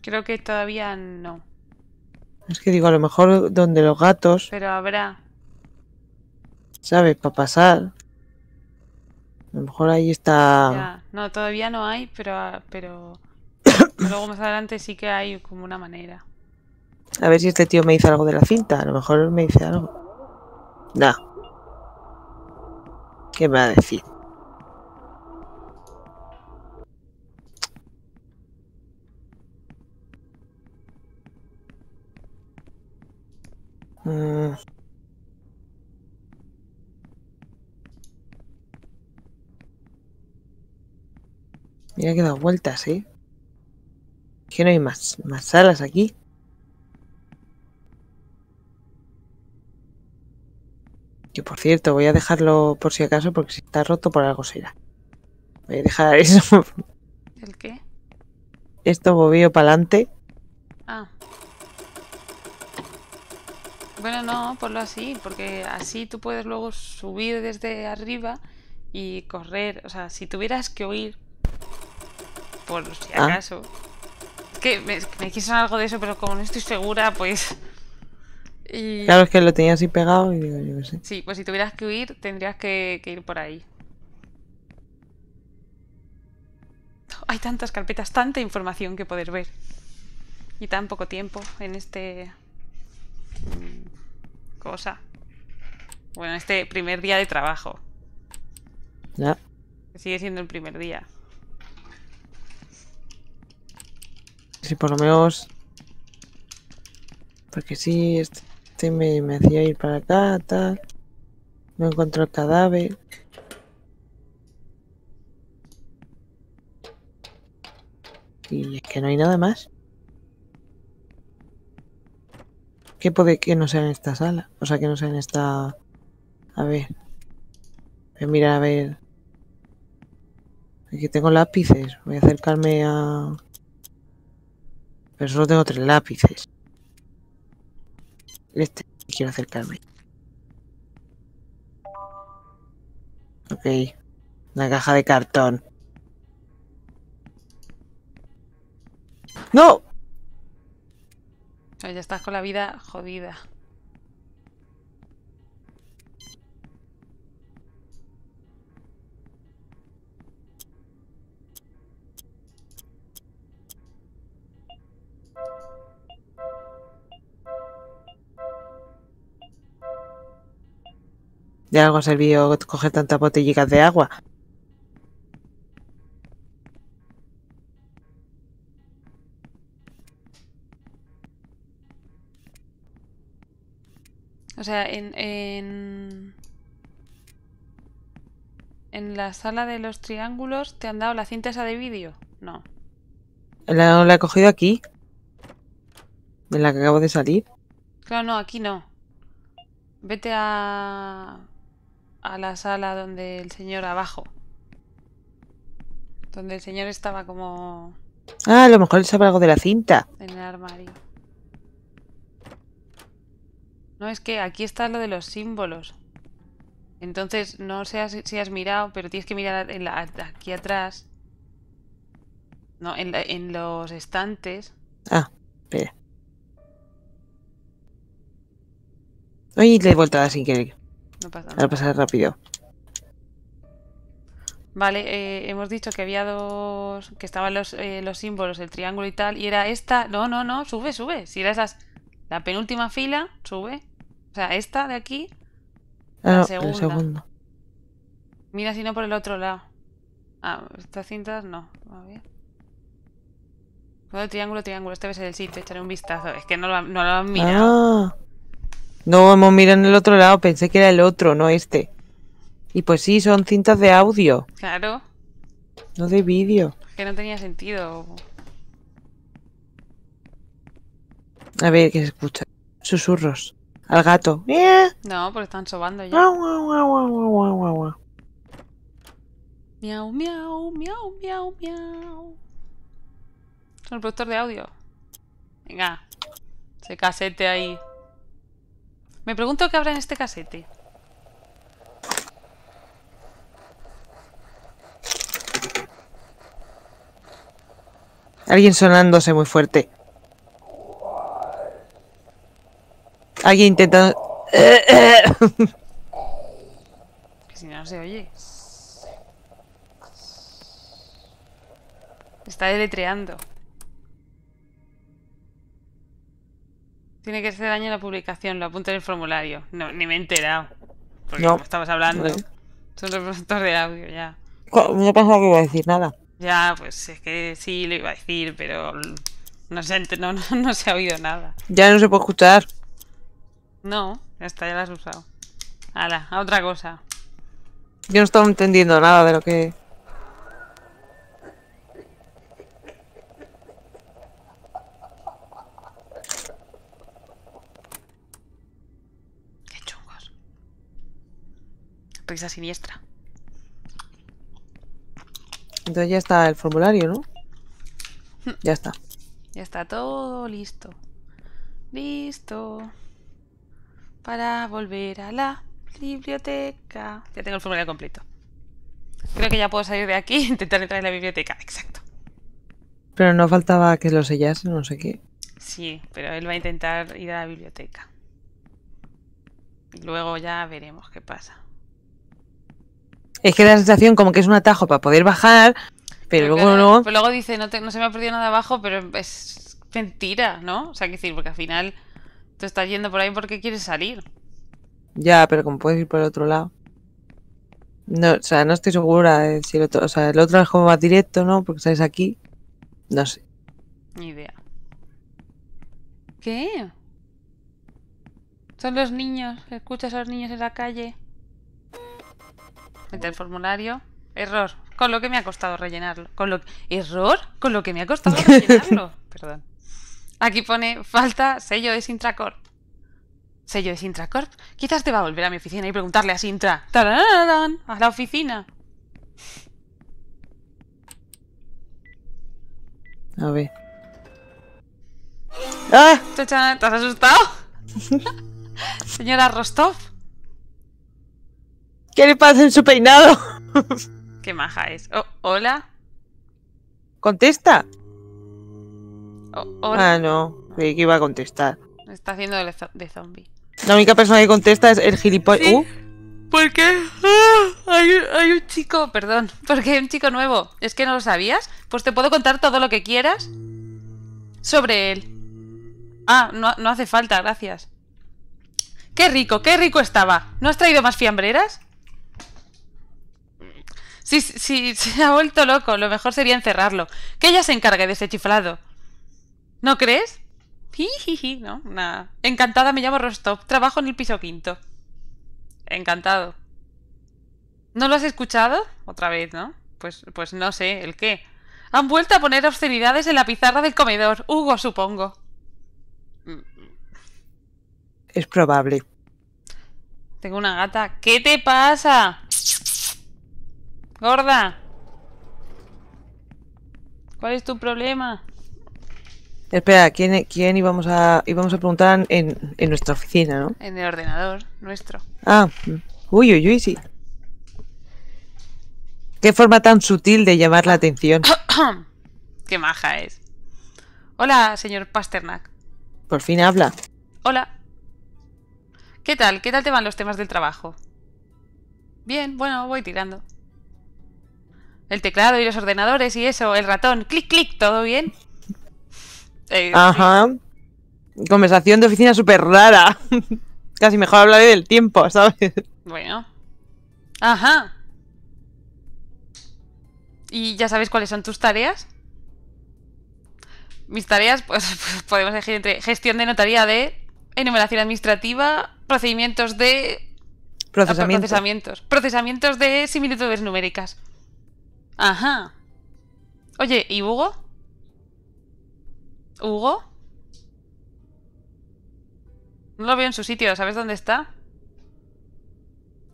Creo que todavía no. Es que digo, a lo mejor donde los gatos... Pero habrá. ¿Sabes? Para pasar. A lo mejor ahí está. No, todavía no hay, pero, ah, pero luego más adelante sí que hay como una manera. A ver si este tío me dice algo de la cinta. A lo mejor me dice algo. Nah. ¿Qué me va a decir? Mm. Mira que da vueltas, ¿eh? Que no hay más, más salas aquí. Que por cierto, voy a dejarlo por si acaso, porque si está roto por algo será. Voy a dejar eso. ¿El qué? Esto movido para adelante. Ah. Bueno, no, por lo así, porque así tú puedes luego subir desde arriba y correr. O sea, si tuvieras que huir, por si ah. acaso. Es que me, quisieron algo de eso, pero como no estoy segura, pues... Claro, es que lo tenía así pegado y digo, yo qué sé. Sí, pues si tuvieras que huir, tendrías que, ir por ahí. Hay tantas carpetas, tanta información que poder ver. Y tan poco tiempo en este... Cosa. Bueno, este primer día de trabajo. Ya. Sigue siendo el primer día. Si por lo menos... Porque si este, este me, hacía ir para acá, tal. No encontró el cadáver. Y es que no hay nada más. ¿Qué puede que no sea en esta sala? O sea, que no sea en esta... A ver. a mira, a ver. Aquí tengo lápices. Voy a acercarme a... Pero solo tengo tres lápices. Este quiero acercarme. Ok. Una caja de cartón. ¡No! ya estás con la vida jodida. De algo ha servido coger tantas botellicas de agua. O sea, en, en, la sala de los triángulos te han dado la cinta esa de vídeo. No. La, la he cogido aquí. De la que acabo de salir. Claro, no, aquí no. Vete a a la sala donde el señor abajo. Donde el señor estaba como... Ah, a lo mejor él sabe algo de la cinta. En el armario. No, es que aquí está lo de los símbolos. Entonces, no sé si has mirado, pero tienes que mirar aquí atrás. No, en, en los estantes. Ah, espera. oye le he vuelto a sin querer. No pasa nada. pasar rápido. Vale, eh, hemos dicho que había dos. que estaban los, eh, los símbolos, el triángulo y tal, y era esta. No, no, no, sube, sube. Si era esas. La penúltima fila, sube. O sea, esta de aquí. la ah, segunda. Segundo. Mira si no por el otro lado. Ah, estas cintas no. A ver. triángulo, triángulo. Este debe ser el sitio. Echaré un vistazo. Es que no lo, no lo han mirado. Ah. No, hemos mirado en el otro lado, pensé que era el otro, no este. Y pues sí, son cintas de audio. Claro. No de vídeo. Que no tenía sentido. A ver, ¿qué se escucha? Susurros. Al gato. No, porque están sobando ya. Miau, miau, miau, miau, miau. Son el productor de audio. Venga. Se casete ahí. Me pregunto qué habrá en este casete. Alguien sonándose muy fuerte. Alguien intentando... que si no se oye. Está deletreando. Tiene que ser daño la publicación, lo apunta en el formulario. No, ni me he enterado. Porque no. como hablando. Son Son productores de audio, ya. No pensaba que iba a decir nada. Ya, pues es que sí lo iba a decir, pero no se, no, no se ha oído nada. Ya no se puede escuchar. No, ya está, ya la has usado. Hala, a otra cosa. Yo no estaba entendiendo nada de lo que sonrisa siniestra. Entonces ya está el formulario, ¿no? Hmm. Ya está. Ya está todo listo. Listo. Para volver a la biblioteca. Ya tengo el formulario completo. Creo que ya puedo salir de aquí e intentar entrar en la biblioteca. Exacto. Pero no faltaba que lo sellase, no sé qué. Sí, pero él va a intentar ir a la biblioteca. y Luego ya veremos qué pasa es que la sensación como que es un atajo para poder bajar, pero, luego no. luego dice, no, se me ha perdido nada abajo, pero es mentira, ¿no? O sea, que decir, porque al final tú estás yendo por ahí porque quieres salir. Ya, pero como puedes ir por el otro lado. No, o sea, no estoy segura de si el otro, o sea, el otro es como más directo, ¿no? Porque sales aquí. No sé. Ni idea. ¿Qué? Son los niños, escuchas a los niños en la calle el el formulario. Error. Con lo que me ha costado rellenarlo. Con lo... ¿Error? Con lo que me ha costado rellenarlo. Perdón. Aquí pone falta sello de Sintracorp. Sello de Sintracorp. Quizás te va a volver a mi oficina y preguntarle a Sintra. A la oficina. A ver. ¡Ah! ¿Te has asustado? Señora Rostov. ¿Qué le pasa en su peinado? Qué maja es. Oh, hola. Contesta. Oh, ah, no. Creí que iba a contestar. Está haciendo de, zombie. La única persona que contesta es el gilipollas. Uh. ¿Por qué? Ah, hay, un chico, perdón, porque hay un chico nuevo. ¿Es que no lo sabías? Pues te puedo contar todo lo que quieras sobre él. Ah, no hace falta, gracias. ¡Qué rico, qué rico estaba! ¿No has traído más fiambreras? Si, se ha vuelto loco, lo mejor sería encerrarlo. Que ella se encargue de ese chiflado. ¿No crees? no, Encantada, me llamo Rostov. Trabajo en el piso quinto. Encantado. ¿No lo has escuchado? Otra vez, ¿no? Pues, pues no sé, ¿el qué? Han vuelto a poner obscenidades en la pizarra del comedor. Hugo, supongo. Es probable. Tengo una gata. ¿Qué te pasa? Gorda. ¿Cuál es tu problema? Espera, ¿quién, quién íbamos, a, a preguntar en, en nuestra oficina, no? En el ordenador nuestro. Ah, uy, uy, uy, sí. Qué forma tan sutil de llamar la atención. Qué maja es. Hola, señor Pasternak. Por fin habla. Hola. ¿Qué tal? ¿Qué tal te van los temas del trabajo? Bien, bueno, voy tirando. El teclado y los ordenadores y eso, el ratón, clic, clic, todo bien. Eh, Ajá. Conversación de oficina súper rara. Casi mejor hablaré del tiempo, ¿sabes? Bueno. Ajá. ¿Y ya sabes cuáles son tus tareas? Mis tareas, pues podemos elegir entre gestión de notaría de, enumeración administrativa, procedimientos de... Ah, procesamientos. Procesamientos de similitudes numéricas. Ajá. Oye, ¿y Hugo? ¿Hugo? No lo veo en su sitio, ¿sabes dónde está?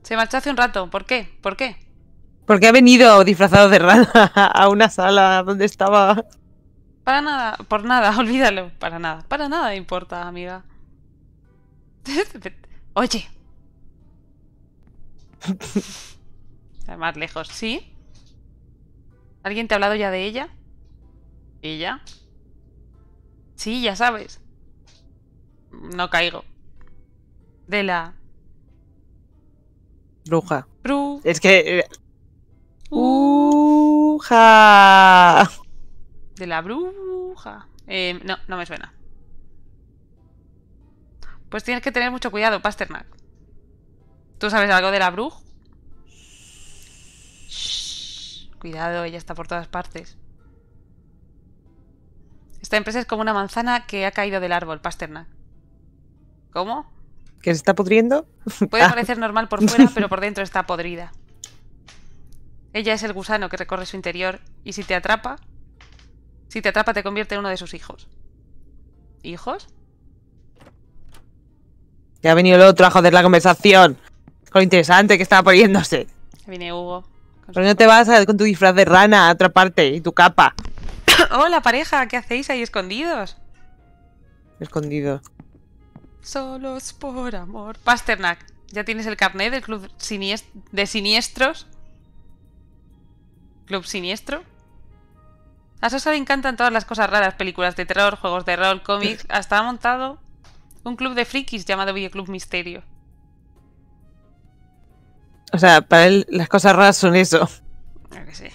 Se marchó hace un rato, ¿por qué? ¿Por qué? Porque ha venido disfrazado de rana a una sala donde estaba. Para nada, por nada, olvídalo, para nada, para nada importa, amiga. Oye. más lejos, ¿sí? ¿Alguien te ha hablado ya de ella? ¿Ella? Sí, ya sabes. No caigo. De la... Bruja. Bru... Es que... Eh, bruja. De la bruja. Eh, no, no me suena. Pues tienes que tener mucho cuidado, Pasternak. ¿Tú sabes algo de la bruja? Cuidado, ella está por todas partes. Esta empresa es como una manzana que ha caído del árbol, Pasternak. ¿Cómo? ¿Que se está pudriendo? Puede ah. parecer normal por fuera, pero por dentro está podrida. Ella es el gusano que recorre su interior y si te atrapa, si te atrapa te convierte en uno de sus hijos. ¿Hijos? Ya ha venido el otro a joder la conversación. Con interesante que estaba poniéndose. Viene Hugo. Pero no te vas a, con tu disfraz de rana a otra parte y tu capa. Hola pareja, ¿qué hacéis ahí escondidos? Escondido. Solos por amor. Pasternak, ¿ya tienes el carnet del club de siniestros? ¿Club siniestro? A Sosa le encantan todas las cosas raras, películas de terror, juegos de rol, cómics. Hasta ha montado un club de frikis llamado Club Misterio. O sea, para él las cosas raras son eso. que sí.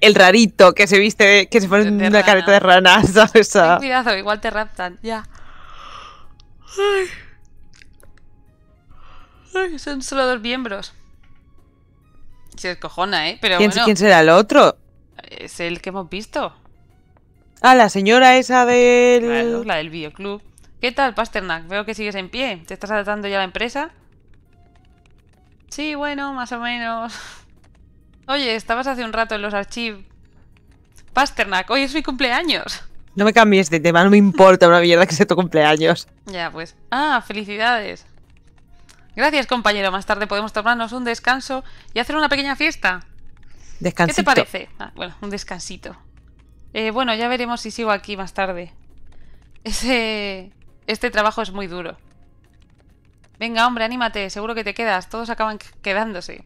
El rarito que se viste, que se pone una careta de ranas. cuidado, igual te raptan, ya. Ay. son solo dos miembros. Se descojona, ¿eh? Pero ¿Quién, será el otro? Es el que hemos visto. Ah, la señora esa del... la del videoclub. ¿Qué tal, Pasternak? Veo que sigues en pie. ¿Te estás adaptando ya a la empresa? Sí, bueno, más o menos. Oye, estabas hace un rato en los archivos. Pasternak, hoy es mi cumpleaños. No me cambies de tema, no me importa una mierda que sea tu cumpleaños. Ya, pues. Ah, felicidades. Gracias, compañero. Más tarde podemos tomarnos un descanso y hacer una pequeña fiesta. Descansito. ¿Qué te parece? Ah, bueno, un descansito. Eh, bueno, ya veremos si sigo aquí más tarde. Ese... Este trabajo es muy duro. Venga, hombre, anímate, seguro que te quedas. Todos acaban quedándose.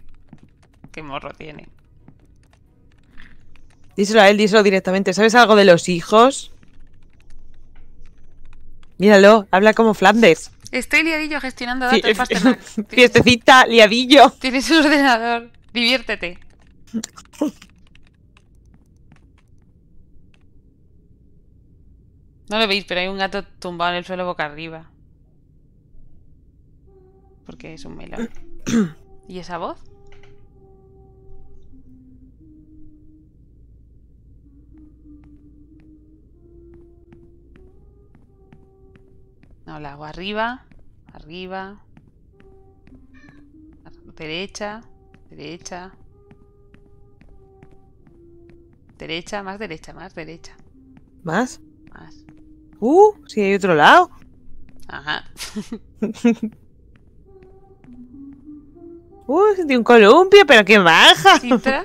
Qué morro tiene. Díselo a él, díselo directamente. ¿Sabes algo de los hijos? Míralo, habla como Flanders. Estoy liadillo gestionando datos. Sí, este Fiestecita, liadillo. Tienes un ordenador. Diviértete. No lo veis, pero hay un gato tumbado en el suelo boca arriba porque es un melón. ¿Y esa voz? No, la hago arriba, arriba, derecha, derecha, derecha, más derecha, más derecha. ¿Más? Más. Uh, si hay otro lado. Ajá. Uy, de un columpio, pero qué baja.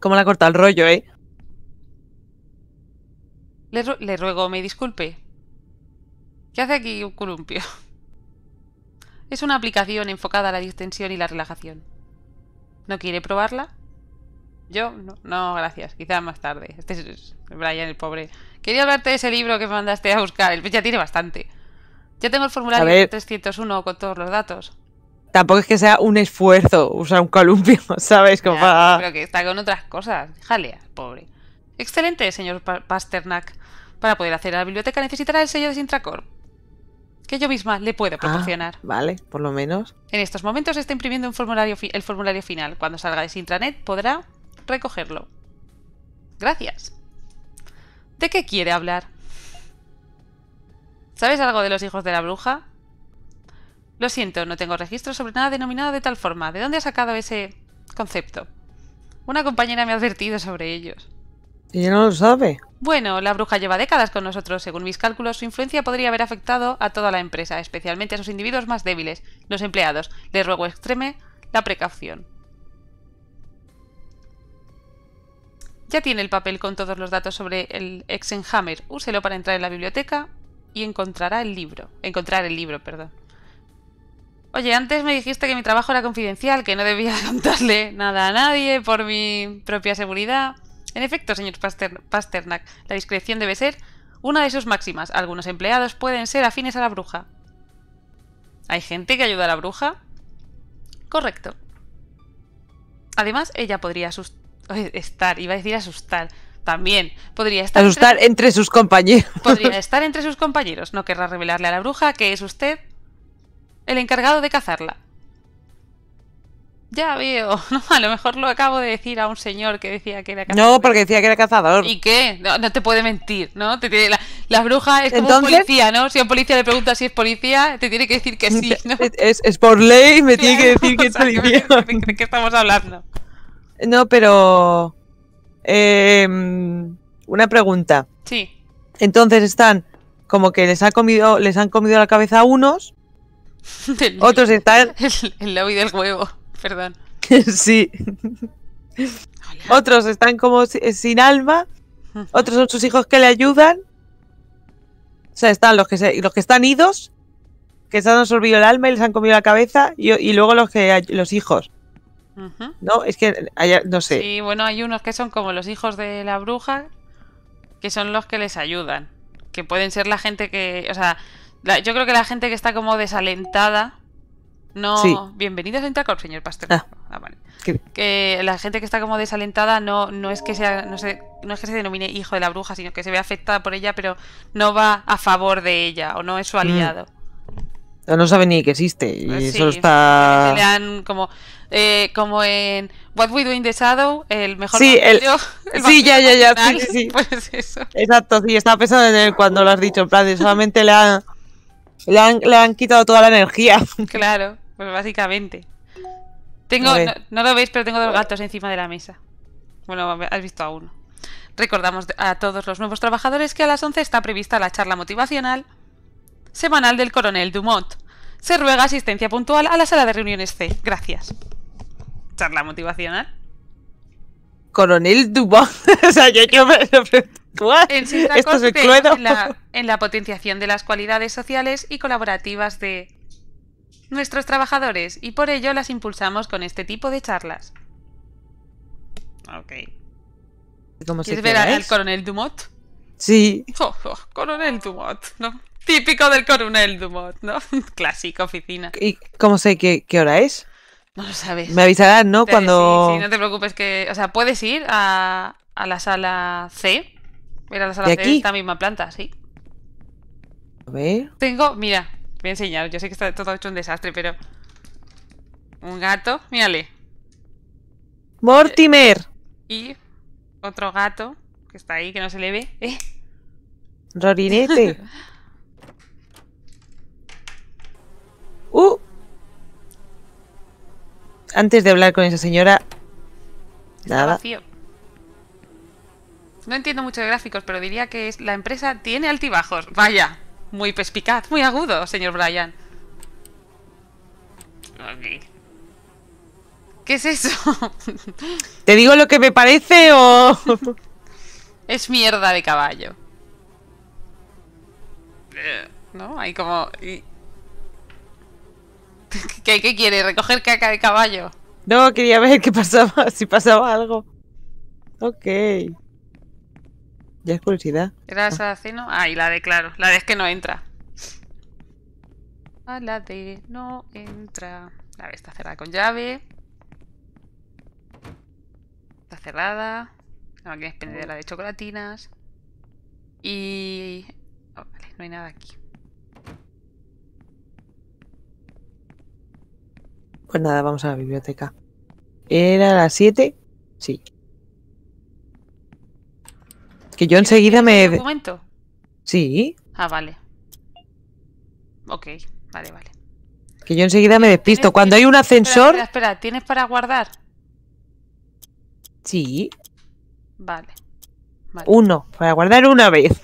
¿Cómo la corta el rollo, eh? Le, le, ruego, me disculpe. ¿Qué hace aquí un columpio? Es una aplicación enfocada a la distensión y la relajación. ¿No quiere probarla? Yo, no, gracias. Quizás más tarde. Este es Brian, el pobre. Quería hablarte de ese libro que me mandaste a buscar. El ya tiene bastante. Ya tengo el formulario 301 con todos los datos. Tampoco es que sea un esfuerzo usar un columpio, ¿sabes? Como ya, Pero que está con otras cosas. Jalea, pobre. Excelente, señor Pasternak. Para poder hacer a la biblioteca necesitará el sello de Sintracorp. Que yo misma le puedo ah, proporcionar. vale, por lo menos. En estos momentos está imprimiendo un formulario el formulario final. Cuando salga de Sintranet podrá recogerlo. Gracias. ¿De qué quiere hablar? ¿Sabes algo de los hijos de la bruja? Lo siento, no tengo registro sobre nada denominado de tal forma. ¿De dónde ha sacado ese concepto? Una compañera me ha advertido sobre ellos. ¿Y no lo sabe? Bueno, la bruja lleva décadas con nosotros. Según mis cálculos, su influencia podría haber afectado a toda la empresa, especialmente a sus individuos más débiles, los empleados. Les ruego extreme la precaución. Ya tiene el papel con todos los datos sobre el Exenhammer. Úselo para entrar en la biblioteca y encontrará el libro. Encontrar el libro, perdón. Oye, antes me dijiste que mi trabajo era confidencial, que no debía contarle nada a nadie por mi propia seguridad. En efecto, señor Pasternak, la discreción debe ser una de sus máximas. Algunos empleados pueden ser afines a la bruja. ¿Hay gente que ayuda a la bruja? Correcto. Además, ella podría estar, iba a decir asustar, también. Podría estar entre... sus compañeros. Podría estar entre sus compañeros. No querrá revelarle a la bruja que es usted el encargado de cazarla. Ya veo, a lo mejor lo acabo de decir a un señor que decía que era cazador. No, porque decía que era cazador. ¿Y qué? No, te puede mentir, ¿no? Te la, bruja es como policía, ¿no? Si un policía le pregunta si es policía, te tiene que decir que sí, Es, es por ley, me tiene que decir que es policía. ¿De qué estamos hablando? No, pero eh, una pregunta. Sí. Entonces están como que les, ha comido, les han comido la cabeza a unos, otros están... en la vida del huevo, perdón. sí. Otros están como eh, sin alma, otros son sus hijos que le ayudan. O sea, están los que, los que están idos, que se han absorbido el alma y les han comido la cabeza, y, y luego los, que, los hijos. No, es que no sé. Sí, bueno, hay unos que son como los hijos de la bruja, que son los que les ayudan. Que pueden ser la gente que. O sea, yo creo que la gente que está como desalentada. No. Bienvenidos a Intercorp, señor Pastor. Ah. Ah, que la gente que está como desalentada no, no es que sea. No, sé, no es que se denomine hijo de la bruja, sino que se ve afectada por ella, pero no va a favor de ella o no es su mm. aliado no sabe ni que existe. Y eso pues solo está. Le han como. Eh, como en What We Do in the Shadow, el mejor. Sí, sí ya, ya, ya. Sí, sí, pues eso. Exacto, sí, estaba pensando en él cuando lo has dicho. En plan, solamente le han, le han, quitado toda la energía. Claro, pues básicamente. Tengo, no, no, lo veis, pero tengo dos gatos encima de la mesa. Bueno, has visto a uno. Recordamos a todos los nuevos trabajadores que a las 11 está prevista la charla motivacional semanal del coronel Dumont. Se ruega asistencia puntual a la sala de reuniones C. Gracias. Charla motivacional. Coronel Dumont. o sea, yo, ¿Esto es en, la, potenciación de las cualidades sociales y colaborativas de nuestros trabajadores y por ello las impulsamos con este tipo de charlas. Ok. ¿Cómo se llama? ver coronel Dumont? Sí. Oh, oh, coronel Dumont, ¿no? Típico del coronel Dumont, ¿no? Clásica oficina. ¿Y cómo sé qué, hora es? No lo sabes. Me avisarás, ¿no? Cuando. Sí, no te preocupes que. O sea, puedes ir a, la sala C. Mira, la sala C esta misma planta, sí. A ver. Tengo, mira, voy a enseñar. Yo sé que está todo hecho un desastre, pero. Un gato, mírale. ¡Mortimer! Y otro gato que está ahí, que no se le ve. ¿Eh? ¡Rorinete! Uh. Antes de hablar con esa señora... nada. No entiendo mucho de gráficos, pero diría que la empresa tiene altibajos. Vaya, muy perspicaz, muy agudo, señor Brian. ¿Qué es eso? ¿Te digo lo que me parece o...? es mierda de caballo. Eh, ¿No? Hay como... ¿Qué, quiere? ¿Recoger caca de caballo? No, quería ver qué pasaba, si pasaba algo. Ok. Ya es curiosidad. ¿Era Ah, y la de claro. La de es que no entra. A la de no entra. La de está cerrada con llave. Está cerrada. La máquina la de chocolatinas. Y... Oh, no hay nada aquí. Pues nada, vamos a la biblioteca. ¿Era a las 7? Sí. Que yo enseguida me... ¿Un momento? Sí. Ah, vale. Ok, vale, vale. Que yo enseguida me despisto. Cuando hay un ascensor... Espera, espera, ¿tienes para guardar? Sí. vale. Uno, para guardar una vez.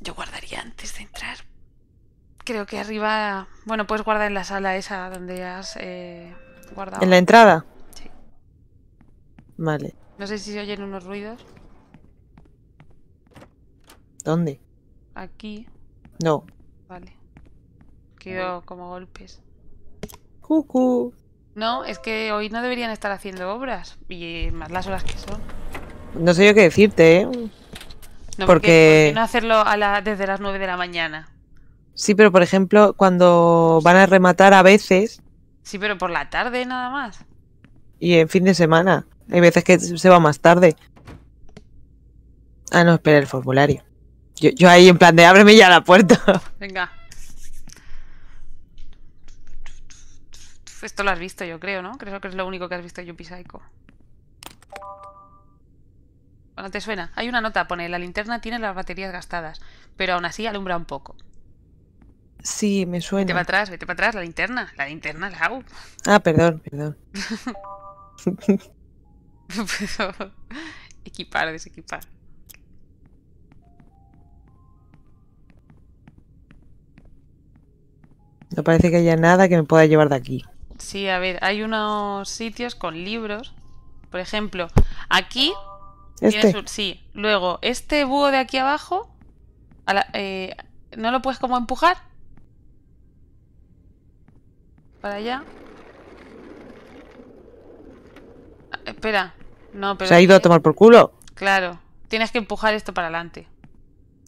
Yo guardaría antes de entrar creo que arriba. Bueno, puedes guardar en la sala esa donde has eh, guardado. ¿En la entrada? Sí. Vale. No sé si se oyen unos ruidos. ¿Dónde? Aquí. No. Vale. Quedó como golpes. Cucu. No, es que hoy no deberían estar haciendo obras. Y más las horas que son. No sé yo qué decirte, ¿eh? No, porque, no hacerlo a desde las 9 de la mañana? Sí, pero por ejemplo, cuando van a rematar a veces. Sí, pero por la tarde nada más. Y en fin de semana. Hay veces que se va más tarde. Ah, no, espera el formulario. Yo, ahí en plan de ábreme ya la puerta. Venga. Esto lo has visto, yo creo, ¿no? Creo que es lo único que has visto Yuppie Psycho. Bueno, te suena. Hay una nota, pone, la linterna tiene las baterías gastadas, pero aún así alumbra un poco. Sí, me suena. Vete para atrás, vete para atrás, la linterna. La linterna la hago. Ah, perdón, perdón. equipar, desequipar. No parece que haya nada que me pueda llevar de aquí. Sí, a ver, hay unos sitios con libros. Por ejemplo, aquí... Este. sí, luego, este búho de aquí abajo... Eh, ¿No lo puedes como empujar? para allá. Ah, espera. No, pero... Se ha ido a tomar por culo. Claro. Tienes que empujar esto para adelante.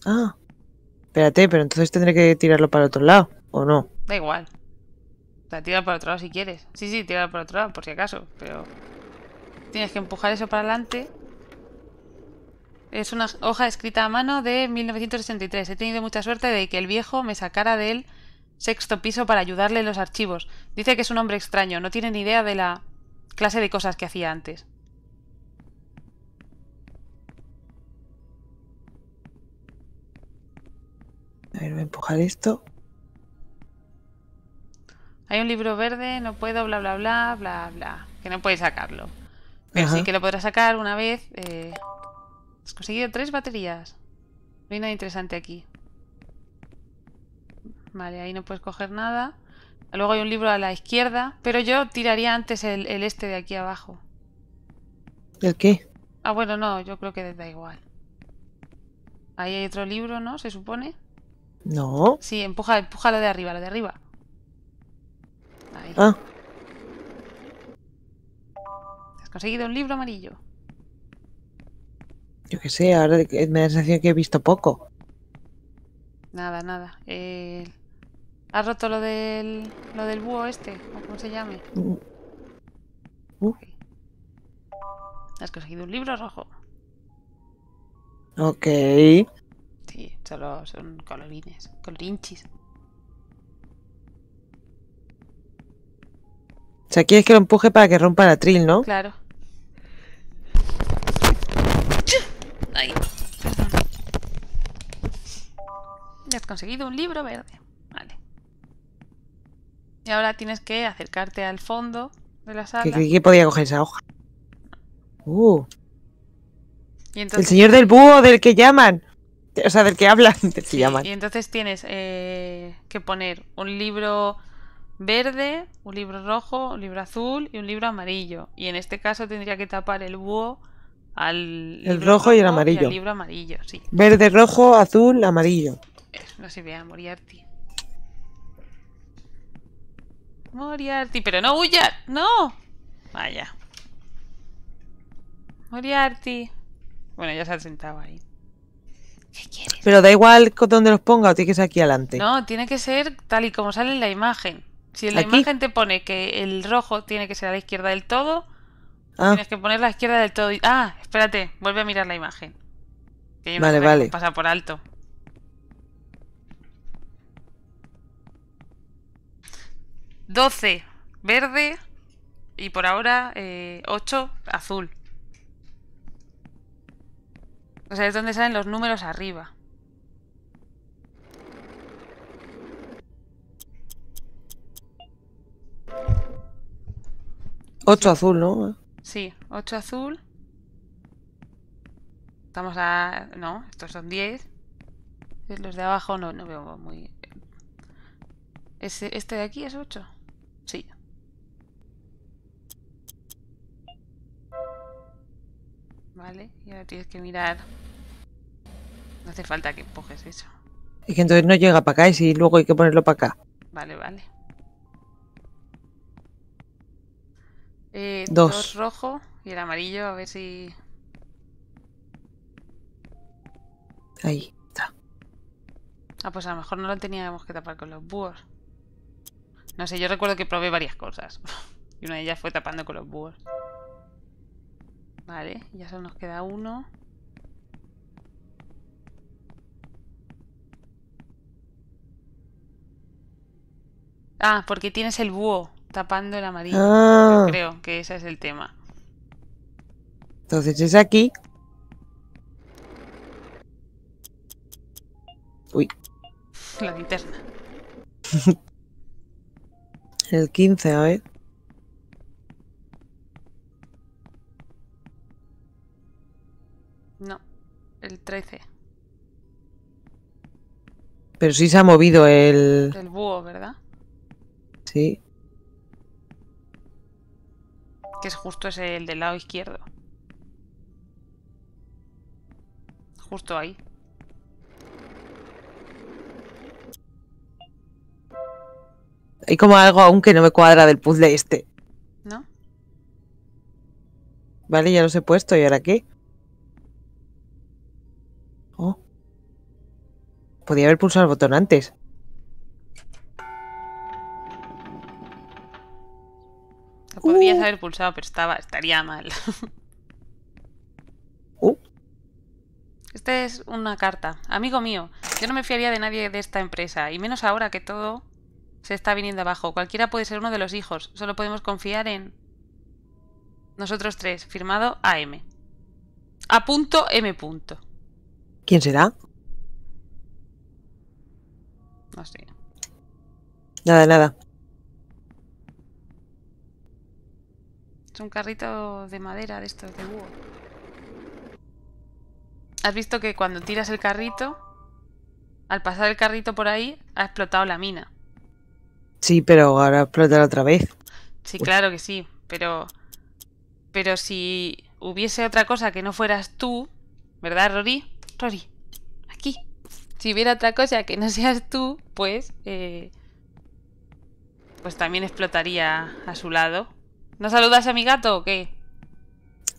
Ah. Espérate, pero entonces tendré que tirarlo para otro lado, ¿o no? Da igual. O sea, tira para otro lado si quieres. Sí, sí, tira para otro lado, por si acaso. Pero tienes que empujar eso para adelante. Es una hoja escrita a mano de 1963. He tenido mucha suerte de que el viejo me sacara de él sexto piso para ayudarle en los archivos. Dice que es un hombre extraño, no tiene ni idea de la clase de cosas que hacía antes. A ver, voy a empujar esto. Hay un libro verde, no puedo, bla, bla, bla, bla, bla. Que no puedes sacarlo. Pero sí que lo podrás sacar una vez. Eh, has conseguido tres baterías. No hay nada interesante aquí. Vale, ahí no puedes coger nada. Luego hay un libro a la izquierda, pero yo tiraría antes el, este de aquí abajo. ¿El qué? Ah, bueno, no, yo creo que da igual. Ahí hay otro libro, ¿no? Se supone. No. Sí, empuja, empuja lo de arriba, lo de arriba. Ah. Has conseguido un libro amarillo. Yo qué sé, ahora me da la sensación que he visto poco. Nada, nada. Eh... ¿Has roto lo del, lo del búho este? ¿O cómo se llame? Uh. Has conseguido un libro rojo. Ok. Sí, solo son colorines, colorinchis. O sea, quieres que lo empuje para que rompa la tril, ¿no? Claro. Y has conseguido un libro verde. Y ahora tienes que acercarte al fondo de la sala. ¿Qué, qué podía coger esa hoja? Uh. Y entonces... El señor del búho del que llaman. O sea, del que hablan, llaman. Y entonces tienes eh, que poner un libro verde, un libro rojo, un libro azul y un libro amarillo. Y en este caso tendría que tapar el búho al el rojo, y el amarillo. El libro amarillo, sí. Verde, rojo, azul, amarillo. no se vea, Moriarty. Moriarty, pero no huya, no. Vaya. Moriarty. Bueno, ya se ha sentado ahí. ¿Qué quieres? Pero da igual dónde los ponga o tiene que ser aquí adelante. No, tiene que ser tal y como sale en la imagen. Si en la imagen te pone que el rojo tiene que ser a la izquierda del todo, ah. tienes que poner la izquierda del todo. Ah, espérate, vuelve a mirar la imagen. Que vale, vale. Pasa por alto. 12 verde y por ahora eh, 8 azul. O sea, es donde salen los números arriba. 8 azul, ¿no? Sí, 8 azul. Estamos a... No, estos son 10. Los de abajo no, no veo muy... Este de aquí es 8. Sí. Vale, y ahora tienes que mirar. No hace falta que empujes eso. Es que entonces no llega para acá y luego hay que ponerlo para acá. Vale, vale. Eh, dos. dos rojo y el amarillo, a ver si... Ahí está. Ah, pues a lo mejor no lo teníamos que tapar con los búhos. No sé, yo recuerdo que probé varias cosas. y una de ellas fue tapando con los búhos. Vale, ya solo nos queda uno. Ah, porque tienes el búho tapando el amarillo. Ah. Creo que ese es el tema. Entonces es aquí. Uy. La linterna. El 15, a ver. No, el 13. Pero sí se ha movido el... El búho, ¿verdad? Sí. Que es justo ese, el del lado izquierdo. Justo ahí. Hay como algo aún que no me cuadra del puzzle este. ¿No? Vale, ya los he puesto. ¿Y ahora qué? Oh. Podía haber pulsado el botón antes. Lo podrías uh. haber pulsado, pero estaba, estaría mal. Oh. Esta es una carta. Amigo mío, yo no me fiaría de nadie de esta empresa, y menos ahora que todo se está viniendo abajo. Cualquiera puede ser uno de los hijos. Solo podemos confiar en... Nosotros tres. Firmado AM. A punto M punto. ¿Quién será? No sé. Nada, nada. Es un carrito de madera de estos de ¿Has visto que cuando tiras el carrito, al pasar el carrito por ahí, ha explotado la mina? Sí, pero ahora explotará otra vez. Sí, claro que sí, pero pero si hubiese otra cosa que no fueras tú, ¿verdad, Rory? Rory, aquí. Si hubiera otra cosa que no seas tú, pues eh, pues también explotaría a su lado. ¿No saludas a mi gato o qué?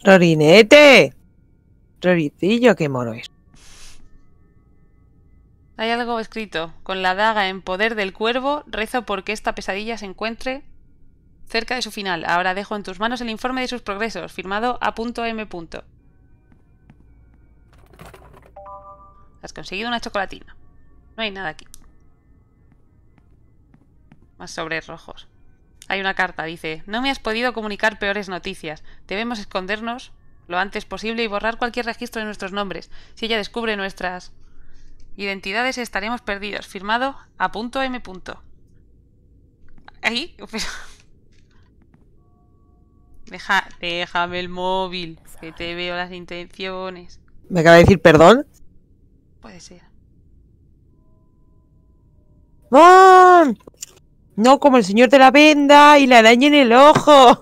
Rorinete. Roricillo, qué moro es. Hay algo escrito. Con la daga en poder del cuervo, rezo porque esta pesadilla se encuentre cerca de su final. Ahora dejo en tus manos el informe de sus progresos, firmado A.M. Has conseguido una chocolatina. No hay nada aquí. Más sobres rojos. Hay una carta, dice. No me has podido comunicar peores noticias. Debemos escondernos lo antes posible y borrar cualquier registro de nuestros nombres. Si ella descubre nuestras Identidades estaremos perdidos. Firmado a punto M. Ahí, Deja, déjame el móvil, que te veo las intenciones. ¿Me acaba de decir perdón? Puede ser. ¡Mon! No, como el señor de la venda y la araña en el ojo.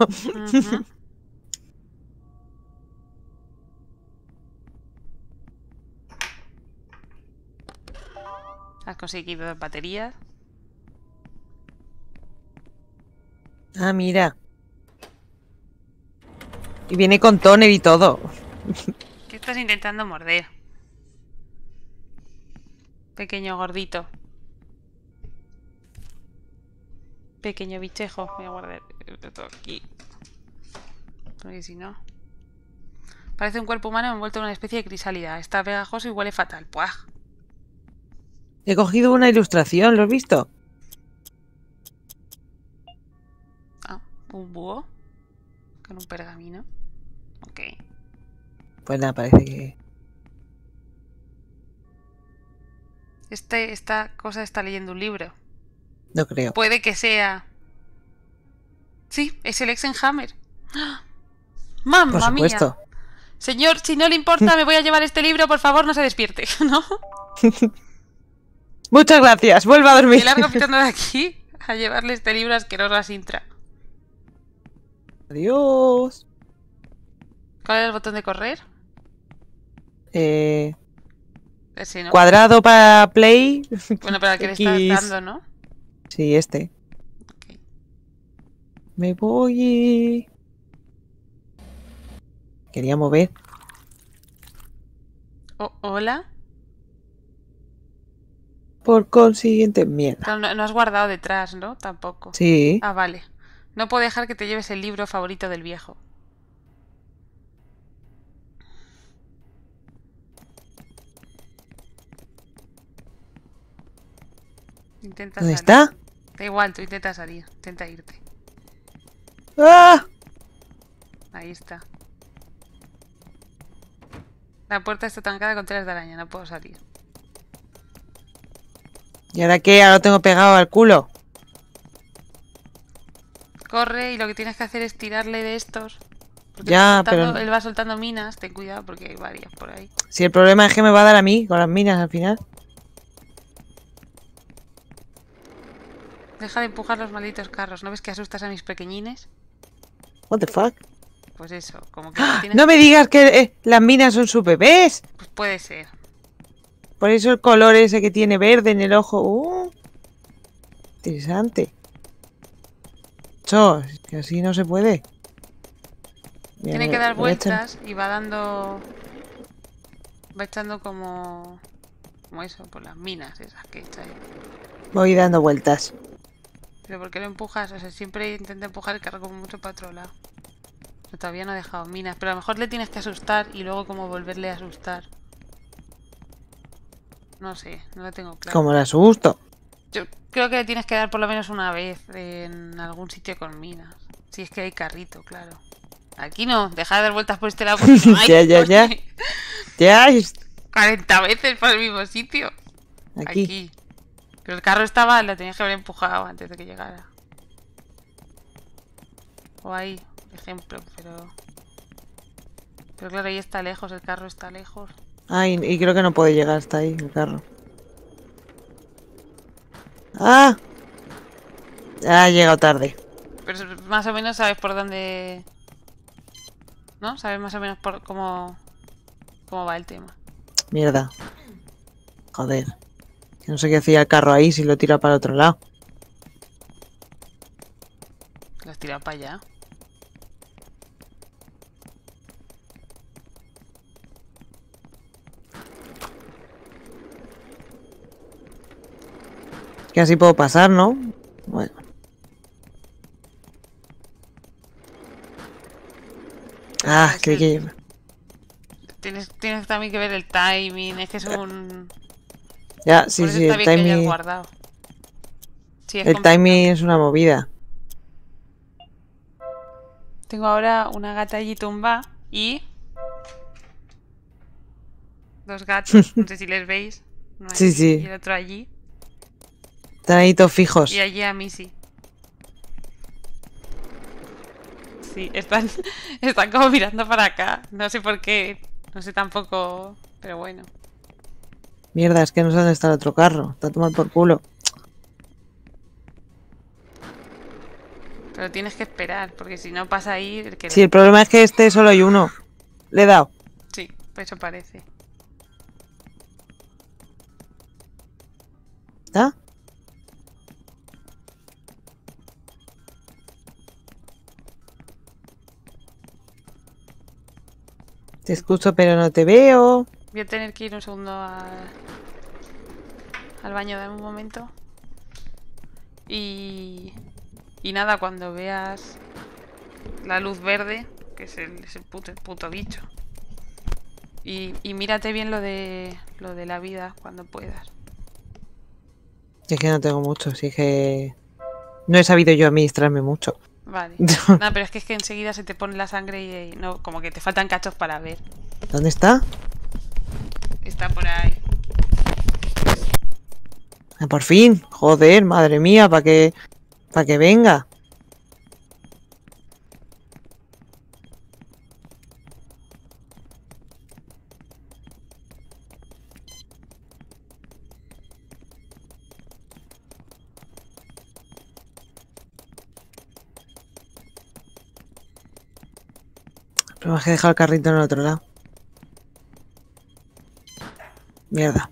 Has conseguido baterías. Ah, mira. Y viene con toner y todo. ¿Qué estás intentando morder? Pequeño gordito. Pequeño bichejo. Voy a guardar esto aquí. Porque si no... Parece un cuerpo humano envuelto en una especie de crisálida. Está pegajoso y huele fatal. ¡Puah! He cogido una ilustración, ¿lo has visto? Ah, un búho con un pergamino. Ok. Pues nada, parece que... Este, esta cosa está leyendo un libro. No creo. Puede que sea... Sí, es el Exenhammer. ¡Ah! ¡Mamma por mía! Señor, si no le importa, me voy a llevar este libro, por favor, no se despierte, ¿no? Muchas gracias, vuelva a dormir. Me largo pitando de aquí a llevarle este libro asqueroso a Sintra. Adiós. ¿Cuál es el botón de correr? Eh... Ese, ¿no? Cuadrado para play. Bueno, para que le estás dando, ¿no? Sí, este. Me voy. Quería mover. Oh, hola. Por consiguiente, mierda. No, has guardado detrás, ¿no? Tampoco. Sí. Ah, vale. No puedo dejar que te lleves el libro favorito del viejo. Intenta ¿Dónde está? Da igual, tú intenta salir. Intenta irte. ¡Ah! Ahí está. La puerta está tancada con telas de araña, no puedo salir. ¿Y ahora que Ahora lo tengo pegado al culo. Corre y lo que tienes que hacer es tirarle de estos. ya, pero... Él va soltando minas, ten cuidado porque hay varias por ahí. Si el problema es que me va a dar a mí con las minas al final. Deja de empujar los malditos carros, ¿no ves que asustas a mis pequeñines? What the fuck? Pues eso, como que... ¡Ah! No me digas que eh, las minas son sus bebés. Pues puede ser. Por eso el color ese que tiene verde en el ojo. Uh, interesante. Chos, que así no se puede. tiene que dar vueltas y va dando... Va echando como... Como eso, por las minas esas que está ahí. Voy dando vueltas. ¿Pero por qué lo empujas? O sea, siempre intenta empujar el carro como mucho patrola. todavía no ha dejado minas. Pero a lo mejor le tienes que asustar y luego como volverle a asustar. No sé, no lo tengo claro. Como era su gusto. Yo creo que le tienes que dar por lo menos una vez en algún sitio con minas. Si es que hay carrito, claro. Aquí no, deja de dar vueltas por este lado. No ya, ya, ya. ya. 40 veces por el mismo sitio. Aquí. Pero el carro estaba, la tenías que haber empujado antes de que llegara. O ahí, ejemplo, pero... Pero claro, ahí está lejos, el carro está lejos. Ah, y, creo que no puede llegar hasta ahí el carro. ¡Ah! Ha ah, llegado tarde. Pero más o menos sabes por dónde... ¿No? Sabes más o menos por cómo... cómo va el tema. Mierda. Joder. No sé qué hacía el carro ahí si lo tira para otro lado. ¿Lo has tirado para allá? Que así puedo pasar, ¿no? Bueno. Ah, qué creí Tienes, también que ver el timing, es que es un... Ya, sí, sí, el timing... Sí, el timing es una movida. Tengo ahora una gata allí tumba y... Dos gatos, no sé si les veis. sí, sí. Y el otro allí. Están ahí todos fijos. Y allí a mí sí. Sí, están, están como mirando para acá. No sé por qué. No sé tampoco. Pero bueno. Mierda, es que no sé dónde está el otro carro. Está tomado por culo. Pero tienes que esperar, porque si no pasa ahí... sí, el problema es que este solo hay uno. Le he dado. Sí, pues eso parece. ¿Está? Te escucho pero no te veo. Voy a tener que ir un segundo al baño de un momento. Y... Y nada, cuando veas la luz verde, que es el, puto, bicho. Y, y, mírate bien lo de, lo de la vida cuando puedas. Es que no tengo mucho, así que... No he sabido yo administrarme mucho. Vale. No, pero es que, es que enseguida se te pone la sangre y, no, como que te faltan cachos para ver. ¿Dónde está? Está por ahí. Ah, por fin, joder, madre mía, para que para que venga. Pero que dejar el carrito en el otro lado. Mierda.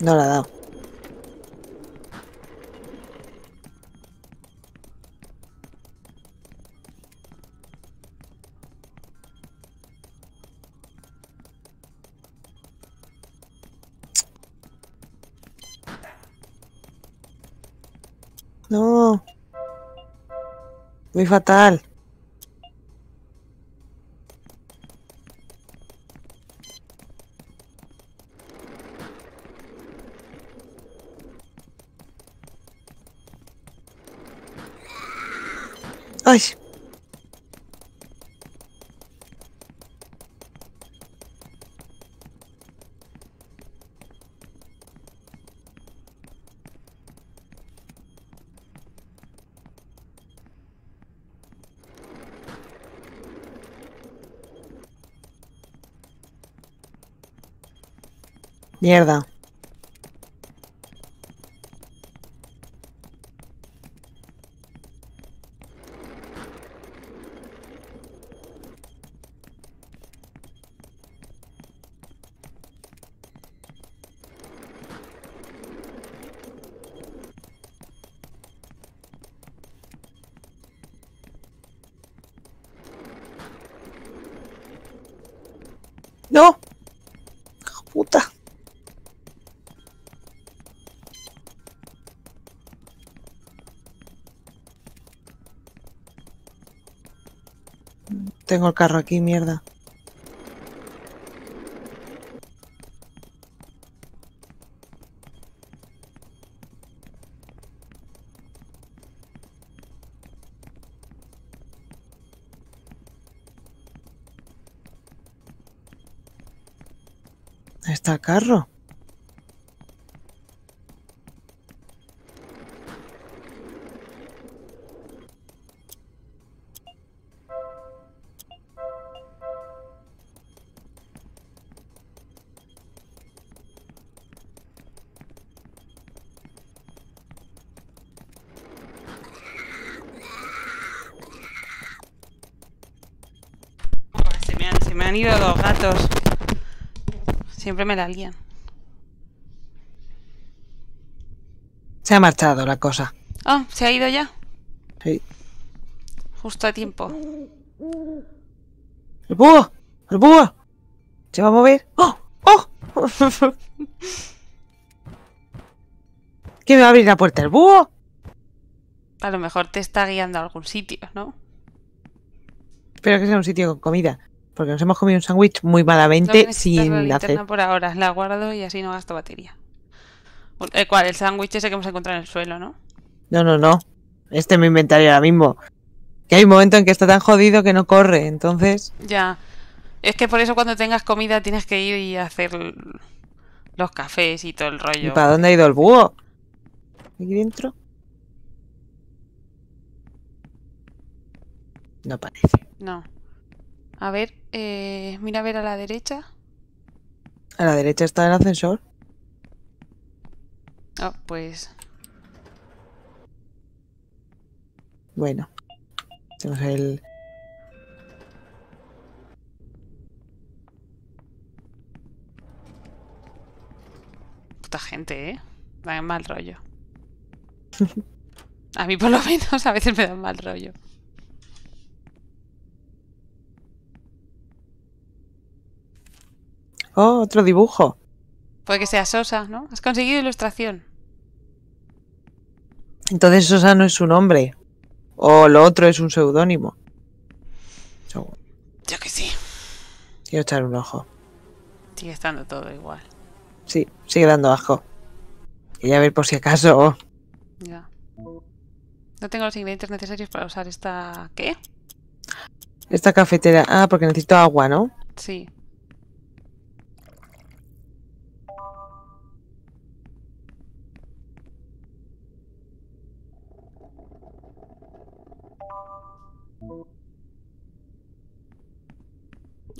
No la ha dado. No. Muy fatal. Ay. Mierda. Tengo el carro aquí, mierda. Ahí está el carro. siempre me la alguien Se ha marchado la cosa. Ah, ¿se ha ido ya? Sí. Justo a tiempo. ¡El búho! ¡El búho! ¿Se va a mover? ¡Oh! ¡Oh! ¿Qué me va a abrir la puerta el búho? A lo mejor te está guiando a algún sitio, ¿no? Espero que sea un sitio con comida. Porque nos hemos comido un sándwich muy malamente no sin la hacer. por ahora, la guardo y así no gasto batería. ¿El cuál? El sándwich ese que hemos encontrado en el suelo, ¿no? No, no, no. Este me inventaría ahora mismo. Que hay un momento en que está tan jodido que no corre, entonces. Ya. Es que por eso cuando tengas comida tienes que ir y hacer los cafés y todo el rollo. ¿Y para dónde ha ido el búho? ¿Aquí dentro? No parece. No. A ver, eh, mira a ver a la derecha. A la derecha está el ascensor. Ah, pues... Bueno. Tenemos el... Puta gente, ¿eh? Da mal rollo. a mí por lo menos a veces me da mal rollo. Oh, otro dibujo. Puede que sea Sosa, ¿no? Has conseguido ilustración. Entonces Sosa no es su nombre. O lo otro es un seudónimo. Yo que sí. Quiero echar un ojo. Sigue estando todo igual. Sí, sigue dando asco. a ver por si acaso. Ya. No tengo los ingredientes necesarios para usar esta... ¿Qué? Esta cafetera. Ah, porque necesito agua, ¿no? Sí.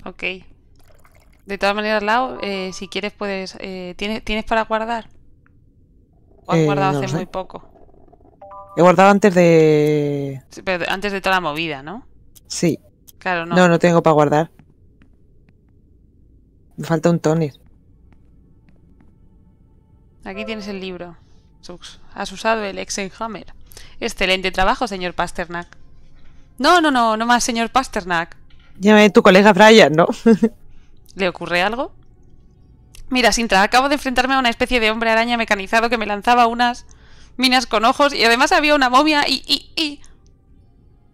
Ok. De todas maneras, Lau, eh, si quieres puedes... Eh, ¿tienes, para guardar? ¿O has eh, guardado hace muy poco? He guardado antes de... pero antes de toda la movida, ¿no? Sí. Claro, no. No, no tengo para guardar. Me falta un toner. Aquí tienes el libro. Has usado el Exenhammer. Excelente trabajo, señor Pasternak. No, no, no, no más, señor Pasternak. Llame tu colega Brian, ¿no? ¿Le ocurre algo? Mira, Sintra, acabo de enfrentarme a una especie de hombre araña mecanizado que me lanzaba unas minas con ojos y además había una momia y... y,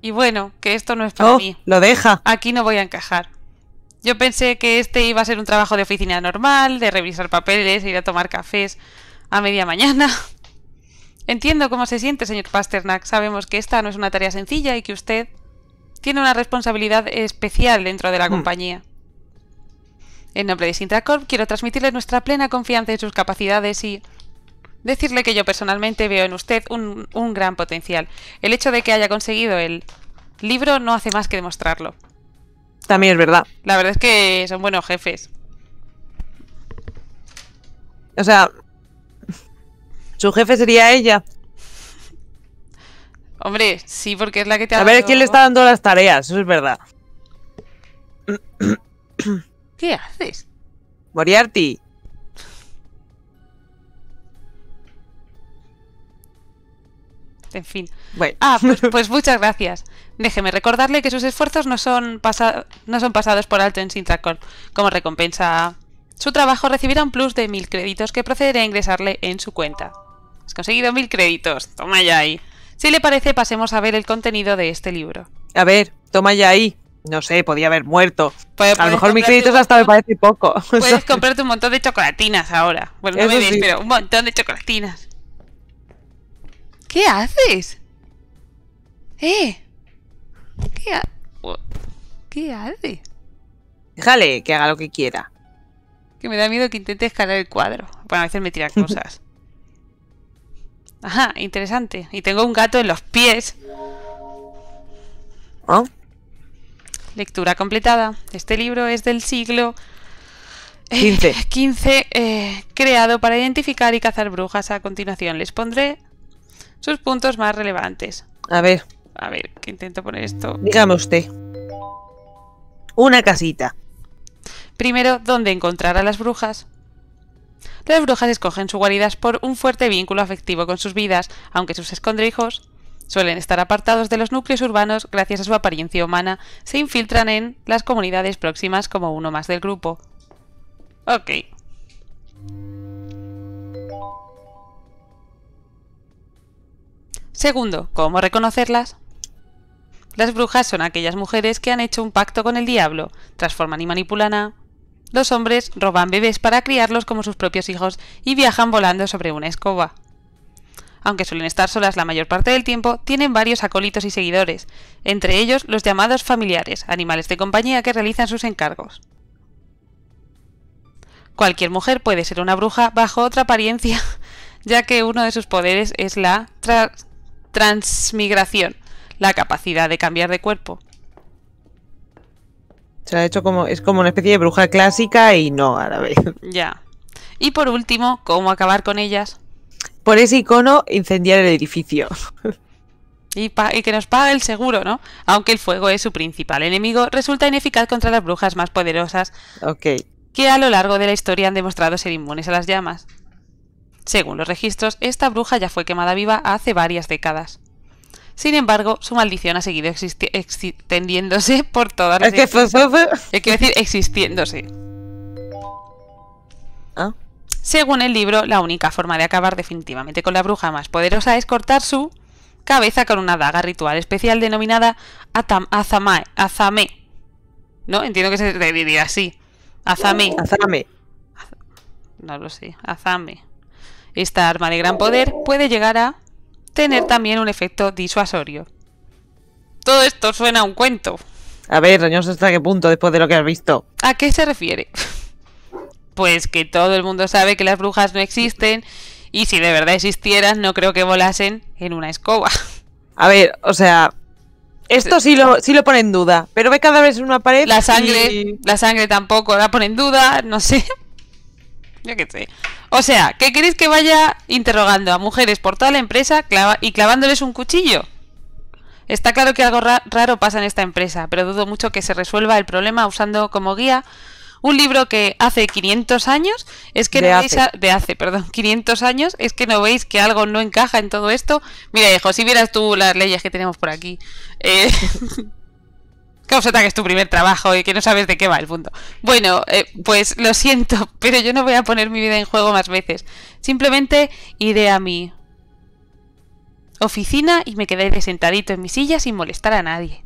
Y bueno, que esto no es para oh, mí. Lo deja. Aquí no voy a encajar. Yo pensé que este iba a ser un trabajo de oficina normal, de revisar papeles, ir a tomar cafés a media mañana. Entiendo cómo se siente, señor Pasternak. Sabemos que esta no es una tarea sencilla y que usted tiene una responsabilidad especial dentro de la hmm. compañía. En nombre de Sintracorp quiero transmitirle nuestra plena confianza en sus capacidades y decirle que yo personalmente veo en usted un, un gran potencial. El hecho de que haya conseguido el libro no hace más que demostrarlo. También es verdad. La verdad es que son buenos jefes. O sea, su jefe sería ella. Hombre, sí, porque es la que te ha A ver quién le está dando las tareas, eso es verdad. ¿Qué haces? Moriarty. En fin. Bueno. Ah, pues, pues muchas gracias. Déjeme recordarle que sus esfuerzos no son, no son pasados por alto en Sintracorp Como recompensa, su trabajo recibirá un plus de mil créditos que procederá a ingresarle en su cuenta. Has conseguido mil créditos. Toma ya ahí. Si le parece, pasemos a ver el contenido de este libro. A ver, toma ya ahí. No sé, podía haber muerto. Pues, a lo mejor mis créditos hasta me parece poco. Puedes comprarte un montón de chocolatinas ahora. Bueno, pero un montón de chocolatinas. ¿Qué haces? ¿Eh? ¿Qué, haces? Déjale que haga lo que quiera. Que me da miedo que intente escalar el cuadro. Bueno, a veces me tiran cosas. Ajá, interesante. Y tengo un gato en los pies. oh Lectura completada. Este libro es del siglo 15. Eh, eh, creado para identificar y cazar brujas. A continuación les pondré sus puntos más relevantes. A ver. A ver, que intento poner esto. Dígame usted. Una casita. Primero, ¿dónde encontrar a las brujas? Las brujas escogen sus guaridas por un fuerte vínculo afectivo con sus vidas, aunque sus escondrijos suelen estar apartados de los núcleos urbanos gracias a su apariencia humana, se infiltran en las comunidades próximas como uno más del grupo. Ok. Segundo, ¿cómo reconocerlas? Las brujas son aquellas mujeres que han hecho un pacto con el diablo, transforman y manipulan a los hombres roban bebés para criarlos como sus propios hijos y viajan volando sobre una escoba. Aunque suelen estar solas la mayor parte del tiempo, tienen varios acólitos y seguidores, entre ellos los llamados familiares, animales de compañía que realizan sus encargos. Cualquier mujer puede ser una bruja bajo otra apariencia, ya que uno de sus poderes es la transmigración, la capacidad de cambiar de cuerpo. Se ha hecho como, es como una especie de bruja clásica y no a la vez. Ya. Y por último, ¿cómo acabar con ellas? Por ese icono, incendiar el edificio. Y, que nos pague el seguro, ¿no? Aunque el fuego es su principal enemigo, resulta ineficaz contra las brujas más poderosas. Ok. Que a lo largo de la historia han demostrado ser inmunes a las llamas. Según los registros, esta bruja ya fue quemada viva hace varias décadas. Sin embargo, su maldición ha seguido extendiéndose por todas las... Es que es eh, decir, existiéndose. Ah. Según el libro, la única forma de acabar definitivamente con la bruja más poderosa es cortar su cabeza con una daga ritual especial denominada Atam Azame. ¿No? Entiendo que se diría así. Azame. Azame. No lo sé. Azame. Esta arma de gran poder puede llegar a tener también un efecto disuasorio. Todo esto suena a un cuento. A ver, no sé hasta qué punto después de lo que has visto. ¿A qué se refiere? Pues que todo el mundo sabe que las brujas no existen y si de verdad existieran no creo que volasen en una escoba. A ver, o sea, esto sí lo, sí lo pone en duda, pero ve cada vez una pared. La sangre, la sangre tampoco la pone en duda, no sé sé. O sea, ¿qué queréis que vaya interrogando a mujeres por toda la empresa clava y clavándoles un cuchillo? Está claro que algo raro pasa en esta empresa, pero dudo mucho que se resuelva el problema usando como guía un libro que hace 500 años es que no veis hace, perdón, 500 años es que no veis que algo no encaja en todo esto. Mira, hijo, si vieras tú las leyes que tenemos por aquí, eh, Causata que es tu primer trabajo y que no sabes de qué va el mundo. Bueno, eh, pues lo siento, pero yo no voy a poner mi vida en juego más veces. Simplemente iré a mi oficina y me quedaré sentadito en mi silla sin molestar a nadie.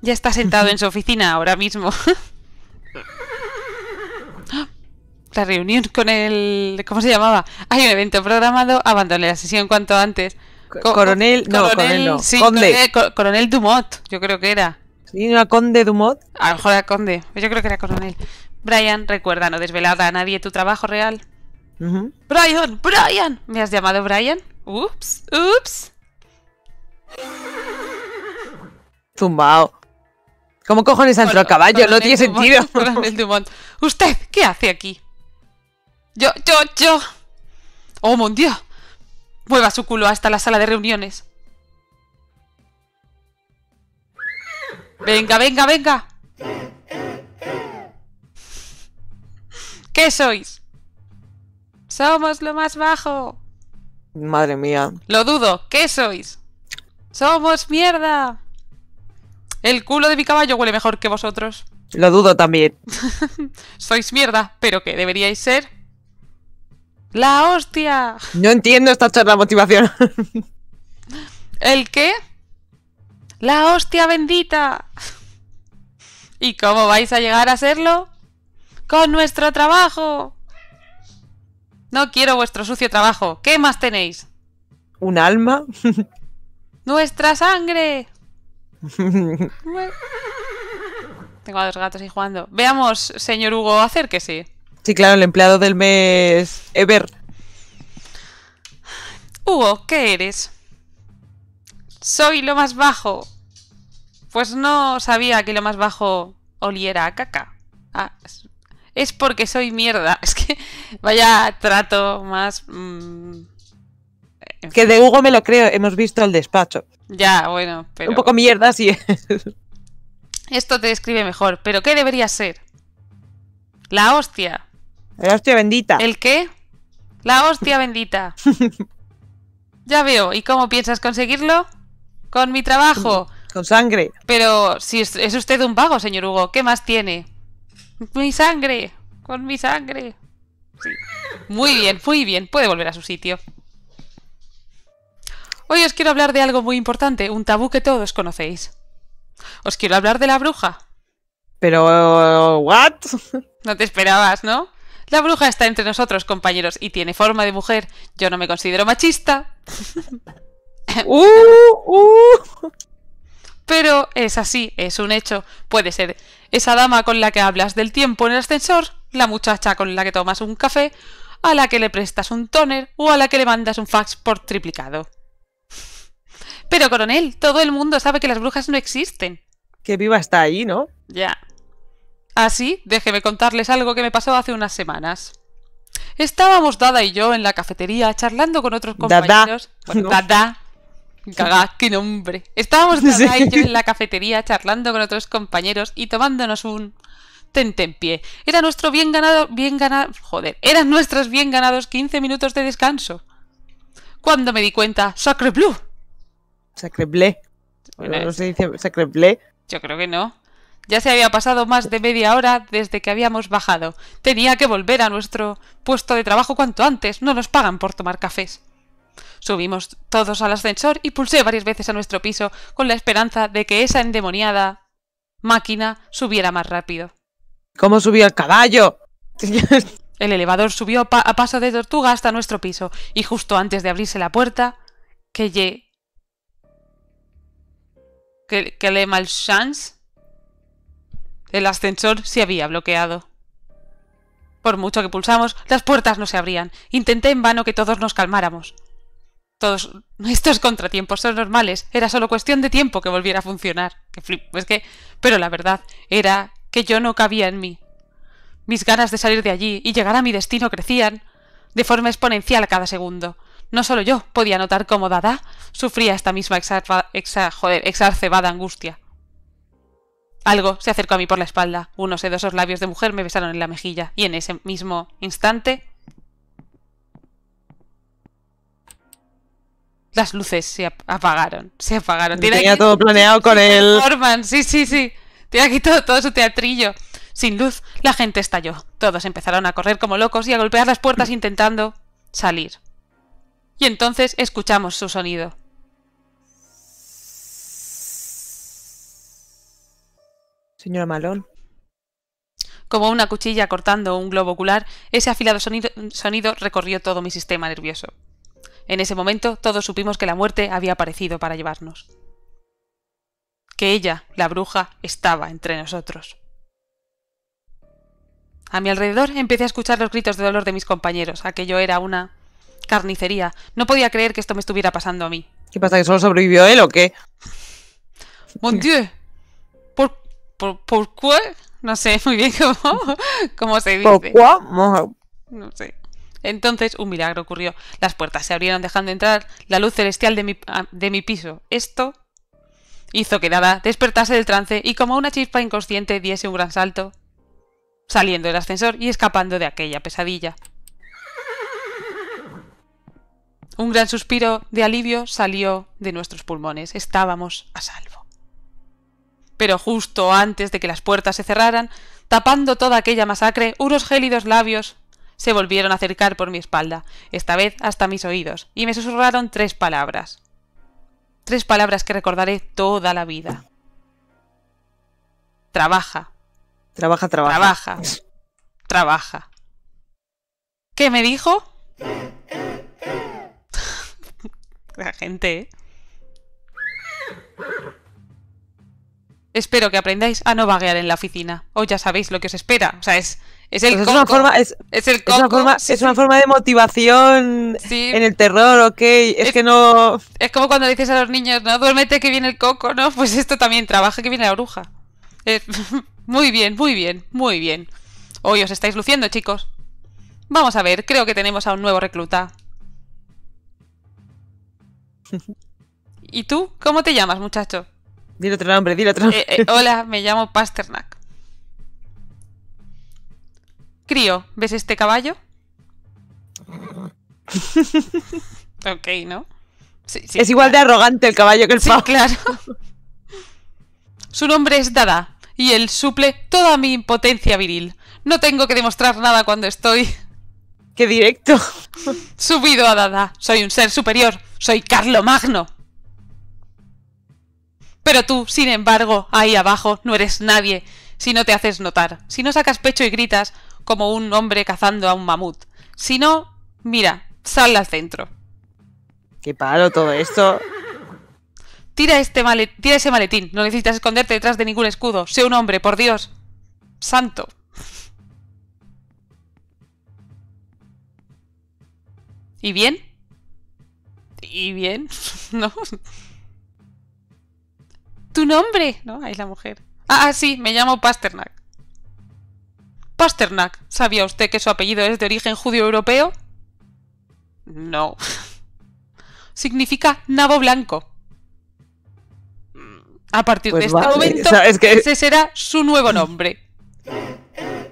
Ya está sentado en su oficina ahora mismo. La reunión con el... ¿Cómo se llamaba? Hay un evento programado, abandoné la sesión cuanto antes coronel, no, coronel, conde. Eh, coronel, Dumont, yo creo que era. ¿Sí, no conde Dumont? A lo mejor era conde, yo creo que era coronel. Brian, recuerda, no desvelada a nadie tu trabajo real. Brian, Brian, ¿me has llamado Brian? Ups, ups. Zumbao. ¿Cómo cojones entró bueno, caballo? no tiene sentido. Coronel Dumont. ¿Usted qué hace aquí? Yo, yo, yo. Oh, mon Dios! Mueva su culo hasta la sala de reuniones. Venga, venga, venga. ¿Qué sois? Somos lo más bajo. Madre mía. Lo dudo. ¿Qué sois? Somos mierda. El culo de mi caballo huele mejor que vosotros. Lo dudo también. sois mierda, pero qué? deberíais ser ¡La hostia! No entiendo esta charla motivación. ¿El qué? ¡La hostia bendita! ¿Y cómo vais a llegar a serlo? ¡Con nuestro trabajo! No quiero vuestro sucio trabajo. ¿Qué más tenéis? ¿Un alma? ¡Nuestra sangre! Tengo a dos gatos ahí jugando. Veamos, señor Hugo, acérquese. Sí, claro, el empleado del mes Ever. Hugo, ¿qué eres? Soy lo más bajo. Pues no sabía que lo más bajo oliera a caca. Ah, es porque soy mierda. Es que vaya trato más... Mm, que de Hugo me lo creo, hemos visto el despacho. Ya, bueno, Un poco mierda, sí. Esto te describe mejor, pero ¿qué debería ser? La hostia. La hostia bendita. ¿El qué? La hostia bendita. ya veo. ¿Y cómo piensas conseguirlo? Con mi trabajo. Con sangre. Pero si es, usted un vago, señor Hugo, ¿qué más tiene? Mi sangre. Con mi sangre. Sí. Muy bien, muy bien. Puede volver a su sitio. Hoy os quiero hablar de algo muy importante, un tabú que todos conocéis. Os quiero hablar de la bruja. Pero... ¿What? No te esperabas, ¿no? La bruja está entre nosotros, compañeros, y tiene forma de mujer. Yo no me considero machista. Uh, uh. Pero es así, es un hecho. Puede ser esa dama con la que hablas del tiempo en el ascensor, la muchacha con la que tomas un café, a la que le prestas un toner o a la que le mandas un fax por triplicado. Pero, coronel, todo el mundo sabe que las brujas no existen. Que viva está ahí, ¿no? Ya. Así, ah, déjeme contarles algo que me pasó hace unas semanas. Estábamos Dada y yo en la cafetería charlando con otros compañeros. Dada. Dada. qué nombre. Estábamos Dada y yo en la cafetería charlando con otros compañeros y tomándonos un tentempié. Era nuestro bien ganado, bien ganado, joder, eran nuestros bien ganados 15 minutos de descanso. Cuando me di cuenta, sacre bleu. Sacre no se dice sacre Yo creo que no. Ya se había pasado más de media hora desde que habíamos bajado. Tenía que volver a nuestro puesto de trabajo cuanto antes. No nos pagan por tomar cafés. Subimos todos al ascensor y pulsé varias veces a nuestro piso con la esperanza de que esa endemoniada máquina subiera más rápido. ¿Cómo subió el caballo? el elevador subió a paso de tortuga hasta nuestro piso y justo antes de abrirse la puerta, que, ye... que, le mal chance el ascensor se había bloqueado. Por mucho que pulsamos, las puertas no se abrían. Intenté en vano que todos nos calmáramos. Todos estos contratiempos son normales. Era solo cuestión de tiempo que volviera a funcionar. Que flip, es que... Pero la verdad era que yo no cabía en mí. Mis ganas de salir de allí y llegar a mi destino crecían de forma exponencial a cada segundo. No solo yo podía notar cómo Dada sufría esta misma exa, angustia. Algo se acercó a mí por la espalda. Unos sedosos labios de mujer me besaron en la mejilla, y en ese mismo instante. Las luces se apagaron, se apagaron. Tiene Tenía todo planeado con él. Norman, Sí, sí, sí. Tiene aquí todo su teatrillo. Sin luz, la gente estalló. Todos empezaron a correr como locos y a golpear las puertas intentando salir. Y entonces escuchamos su sonido. Señora Malón. Como una cuchilla cortando un globo ocular, ese afilado sonido, recorrió todo mi sistema nervioso. En ese momento todos supimos que la muerte había aparecido para llevarnos. Que ella, la bruja, estaba entre nosotros. A mi alrededor empecé a escuchar los gritos de dolor de mis compañeros. Aquello era una carnicería. No podía creer que esto me estuviera pasando a mí. ¿Qué pasa? ¿Que solo sobrevivió él o qué? ¡Mon Dieu! por, qué? No sé muy bien cómo, se dice. ¿Por qué? No sé. Entonces un milagro ocurrió. Las puertas se abrieron dejando entrar la luz celestial de mi, ah, de mi piso. Esto hizo que Dada despertase del trance y como una chispa inconsciente diese un gran salto, saliendo del ascensor y escapando de aquella pesadilla. Un gran suspiro de alivio salió de nuestros pulmones. Estábamos a salvo pero justo antes de que las puertas se cerraran, tapando toda aquella masacre, unos gélidos labios se volvieron a acercar por mi espalda, esta vez hasta mis oídos, y me susurraron tres palabras. Tres palabras que recordaré toda la vida. Trabaja. Trabaja, trabaja. Trabaja. Trabaja. ¿Qué me dijo? la gente, ¿eh? Espero que aprendáis a no vaguear en la oficina. O ya sabéis lo que os espera. O sea, es, el coco es, una forma, de motivación en el terror, ok. Es, que no. Es como cuando dices a los niños, no, duérmete que viene el coco, ¿no? Pues esto también trabaja que viene la bruja. Eh, muy bien, muy bien, muy bien. Hoy os estáis luciendo, chicos. Vamos a ver, creo que tenemos a un nuevo recluta. ¿Y tú? ¿Cómo te llamas, muchacho? Dile otro nombre, dile otro eh, eh, nombre. hola, me llamo Pasternak. Crío, ¿ves este caballo? ok, ¿no? es igual de arrogante el caballo que el pavo. Sí, claro. Su nombre es Dada y él suple toda mi impotencia viril. No tengo que demostrar nada cuando estoy. ¡Qué directo! Subido a Dada. Soy un ser superior. Soy Carlo Magno. Pero tú, sin embargo, ahí abajo, no eres nadie si no te haces notar, si no sacas pecho y gritas como un hombre cazando a un mamut. Si no, mira, sal al centro. Qué palo todo esto. Tira, este tira ese maletín, no necesitas esconderte detrás de ningún escudo. Sé un hombre, por Dios. Santo. ¿Y bien? ¿Y bien? ¿No? tu nombre, ¿no? Ahí la mujer. Ah, ah, sí, me llamo Pasternak. Pasternak, ¿sabía usted que su apellido es de origen judío europeo? No. Significa nabo blanco. Mm, a partir pues de este momento, ese será su nuevo nombre.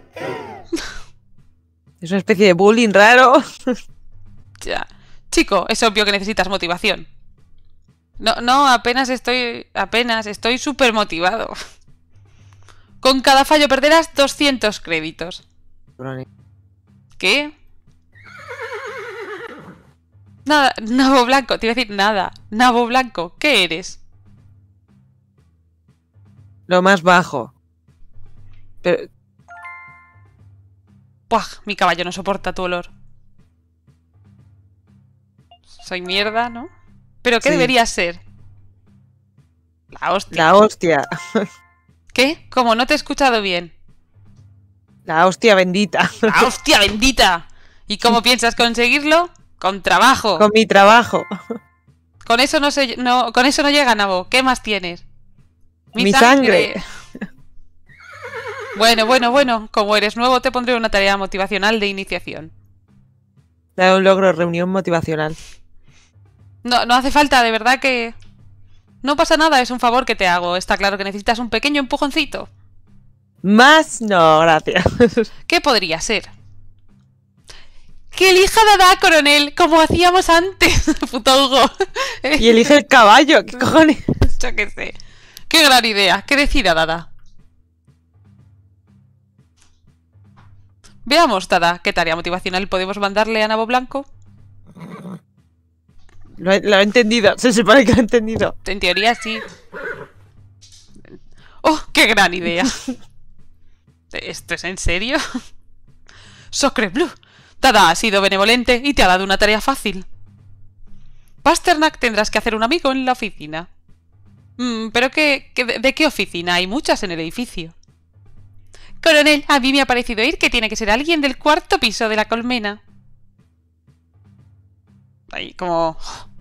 Es una especie de bullying raro. Ya. Chico, es obvio que necesitas motivación. No, no, apenas estoy. Apenas estoy súper motivado. Con cada fallo perderás 200 créditos. ¿Qué? Nada, nabo blanco, te iba a decir nada. Nabo blanco, ¿qué eres? Lo más bajo. Pero... mi caballo no soporta tu olor. Soy mierda, ¿no? ¿Pero qué debería ser? La hostia. La ¿Qué? ¿Cómo? no te he escuchado bien. La hostia bendita. La hostia bendita. ¿Y cómo piensas conseguirlo? Con trabajo. Con mi trabajo. Con eso no se, no, con eso no llega Nabo. ¿Qué más tienes? Mi, sangre. sangre. Bueno, bueno, bueno. Como eres nuevo, te pondré una tarea motivacional de iniciación. Da un logro reunión motivacional. No, no hace falta, de verdad que... No pasa nada, es un favor que te hago. Está claro que necesitas un pequeño empujoncito. Más no, gracias. ¿Qué podría ser? ¡Que elija Dada, coronel! Como hacíamos antes, puto Hugo. Y elige el caballo, ¿qué cojones? Yo qué sé. ¡Qué gran idea! ¿Qué decida Dada? Veamos, Dada, qué tarea motivacional podemos mandarle a Nabo Blanco. Lo he, entendido, se supone que lo he entendido. En teoría sí. ¡Oh, qué gran idea! ¿Esto es en serio? Socre Blue, Tada ha sido benevolente y te ha dado una tarea fácil. Pasternak tendrás que hacer un amigo en la oficina. Mm, ¿Pero qué, qué, de qué oficina? Hay muchas en el edificio. Coronel, a mí me ha parecido ir que tiene que ser alguien del cuarto piso de la colmena ahí como,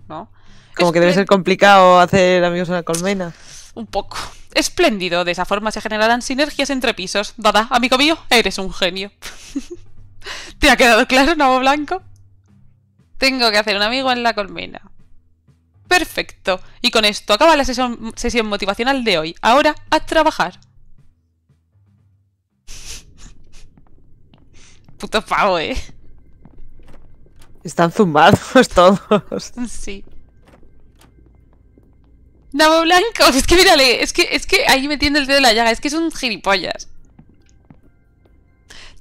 ¿no? Como que debe ser complicado hacer amigos en la colmena. Un poco. Espléndido, de esa forma se generarán sinergias entre pisos. Dada, amigo mío, eres un genio. ¿Te ha quedado claro, Nabo Blanco? Tengo que hacer un amigo en la colmena. Perfecto. Y con esto acaba la sesión, sesión motivacional de hoy. Ahora a trabajar. Puto pavo, eh. Están zumbados todos. Sí. Nabo Blanco, es que mírale, es que, es que ahí metiendo el dedo en la llaga, es que son gilipollas.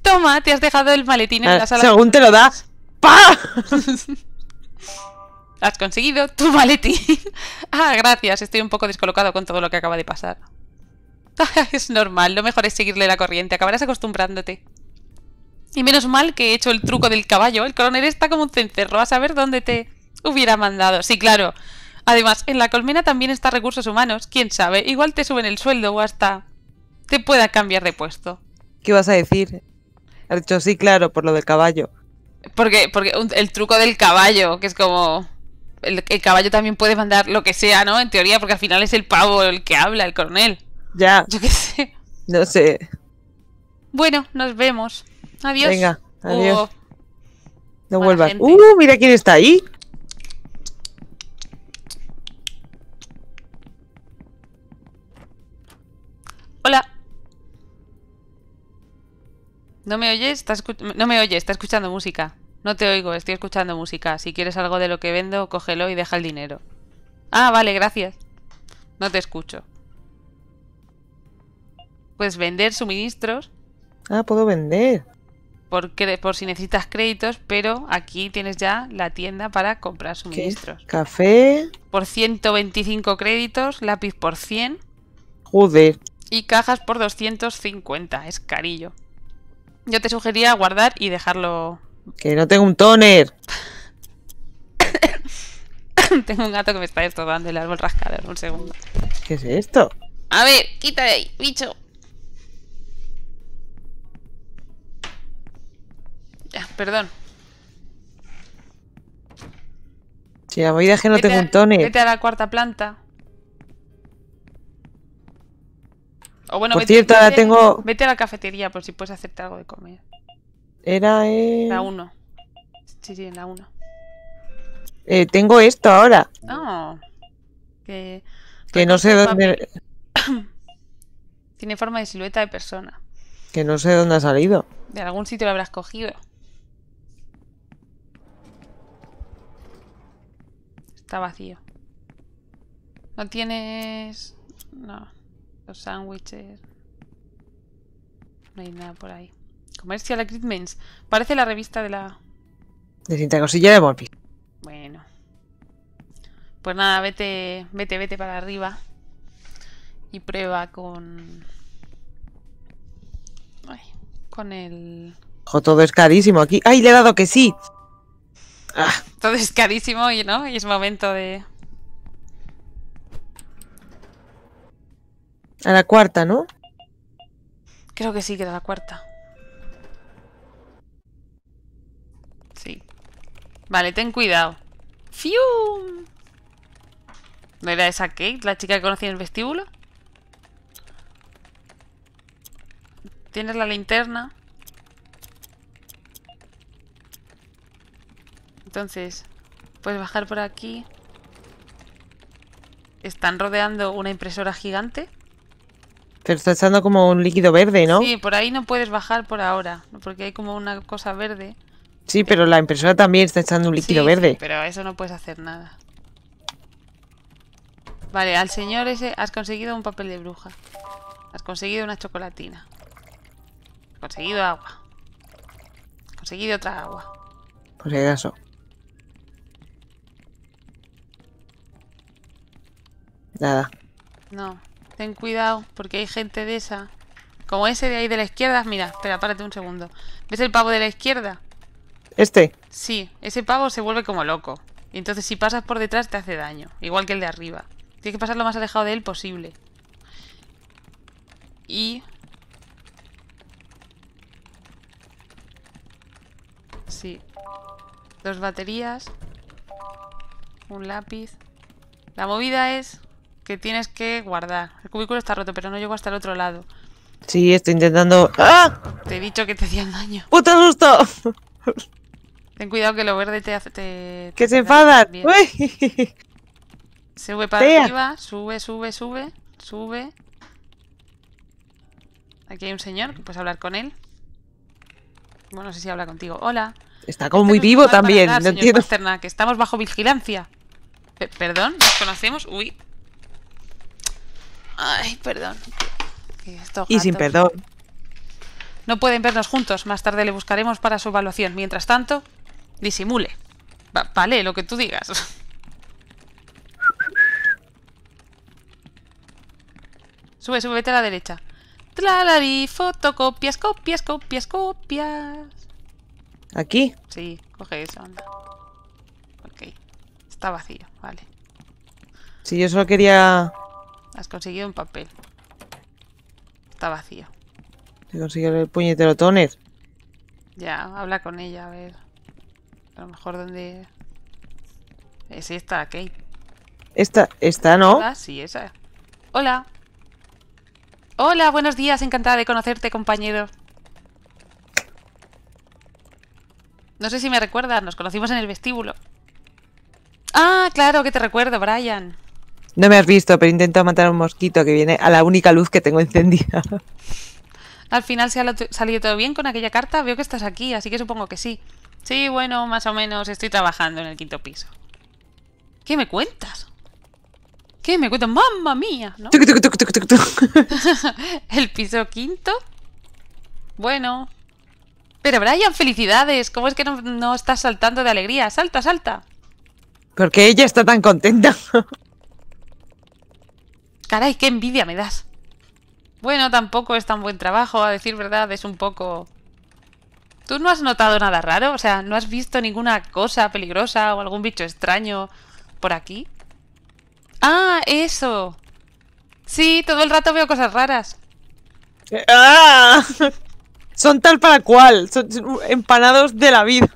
Toma, te has dejado el maletín en ah, la sala. Según te lo das. ¡Pa! has conseguido tu maletín. ah, gracias, estoy un poco descolocado con todo lo que acaba de pasar. es normal, lo mejor es seguirle la corriente, acabarás acostumbrándote. Y menos mal que he hecho el truco del caballo. El coronel está como un cencerro a saber dónde te hubiera mandado. Sí, claro. Además, en la colmena también está recursos humanos. Quién sabe, igual te suben el sueldo o hasta te pueda cambiar de puesto. ¿Qué vas a decir? He dicho sí, claro, por lo del caballo. Porque, porque el truco del caballo, que es como. El, el, caballo también puede mandar lo que sea, ¿no? En teoría, porque al final es el pavo el que habla, el coronel. Ya. Yo qué sé. No sé. Bueno, nos vemos. Adiós. Venga, adiós. No vuelvas. ¡Uh! Mira quién está ahí. Hola. ¿No me oyes? no me oyes, está escuchando música. No te oigo, estoy escuchando música. Si quieres algo de lo que vendo, cógelo y deja el dinero. Ah, vale, gracias. No te escucho. Pues vender suministros. Ah, puedo vender por, por si necesitas créditos, pero aquí tienes ya la tienda para comprar suministros. Café. Por 125 créditos, lápiz por 100. Joder. Y cajas por 250, es carillo. Yo te sugería guardar y dejarlo. Que no tengo un toner. tengo un gato que me está estorbando el árbol rascador. Un segundo. ¿Qué es esto? A ver, quita ahí, bicho. perdón. Si la movida es que no tengo un tono Vete a la cuarta planta. O bueno, por vete, cierto, tengo... Vete a la cafetería por si puedes hacerte algo de comer. Era en... La 1. Sí, sí, en la 1. Eh, tengo esto ahora. Ah, que... no sé dónde... Tiene forma de silueta de persona. Que no sé dónde ha salido. De algún sitio lo habrás cogido. Está vacío. No tienes... No. Los sándwiches... No hay nada por ahí. Comercial Agreements. Parece la revista de la... De cinta de Morbi. Bueno. Pues nada, vete, vete, vete para arriba. Y prueba con... con el... Ojo, todo es carísimo aquí. ¡Ay, le he dado que sí! todo es carísimo y no, y es momento de... A la cuarta, ¿no? Creo que sí, que era la cuarta. Sí. Vale, ten cuidado. ¡Fiu! ¿No era esa Kate, la chica que conocí en el vestíbulo? Tienes la linterna. Entonces, puedes bajar por aquí. Están rodeando una impresora gigante. Pero está echando como un líquido verde, ¿no? Sí, por ahí no puedes bajar por ahora, porque hay como una cosa verde. Sí, pero la impresora también está echando un líquido verde. Sí, pero eso no puedes hacer nada. Vale, al señor ese has conseguido un papel de bruja. Has conseguido una chocolatina. Has conseguido agua. Has conseguido otra agua. Por si acaso. Nada. No, ten cuidado, porque hay gente de esa. Como ese de ahí de la izquierda. Mira, espera, párate un segundo. ¿Ves el pavo de la izquierda? ¿Este? Sí, ese pavo se vuelve como loco. Y entonces si pasas por detrás te hace daño, igual que el de arriba. Tienes que pasar lo más alejado de él posible. Y... Sí. Dos baterías. Un lápiz. La movida es que tienes que guardar. El cubículo está roto, pero no llego hasta el otro lado. Sí, estoy intentando... ¡Ah! Te he dicho que te hacían daño. ¡Puta susto! Ten cuidado que lo verde te hace... ¡Que se enfadan! Uy. Sube para arriba, sube, sube, sube, sube. Aquí hay un señor, que puedes hablar con él. Bueno, no sé si habla contigo. Hola. Está como este muy vivo también, no entiendo. Pasternak, que estamos bajo vigilancia. ¿Perdón? ¿Nos conocemos? Uy, Ay, perdón. Y sin perdón. No pueden vernos juntos. Más tarde le buscaremos para su evaluación. Mientras tanto, disimule. vale, lo que tú digas. Sube, sube, a la derecha. Tlalari, fotocopias, copias, copias, copias. ¿Aquí? Sí, coge eso, anda. Ok. Está vacío, vale. Si yo solo quería Has conseguido un papel. Está vacío. He conseguido el puñetero Toner. Ya, habla con ella, a ver. A lo mejor ¿dónde...? Es esta, Kate. Esta, esta no. Ah, sí, esa. Hola. Hola, buenos días. Encantada de conocerte, compañero. No sé si me recuerdas. Nos conocimos en el vestíbulo. Ah, claro que te recuerdo, Brian. No me has visto, pero intento matar a un mosquito que viene a la única luz que tengo encendida. Al final se ha salido todo bien con aquella carta. Veo que estás aquí, así que supongo que sí. Sí, bueno, más o menos. Estoy trabajando en el quinto piso. ¿Qué me cuentas? ¿Qué me cuentas? ¡Mamma mía! ¿El piso quinto? Bueno. Pero Brian, felicidades. ¿Cómo es que no, no estás saltando de alegría? ¡Salta, salta! Porque ella está tan contenta. Caray, qué envidia me das. Bueno, tampoco es tan buen trabajo, a decir verdad, es un poco... ¿Tú no has notado nada raro? O sea, ¿no has visto ninguna cosa peligrosa o algún bicho extraño por aquí? ¡Ah, eso! Sí, todo el rato veo cosas raras. Eh, ¡Ah! Son tal para cual, son empanados de la vida.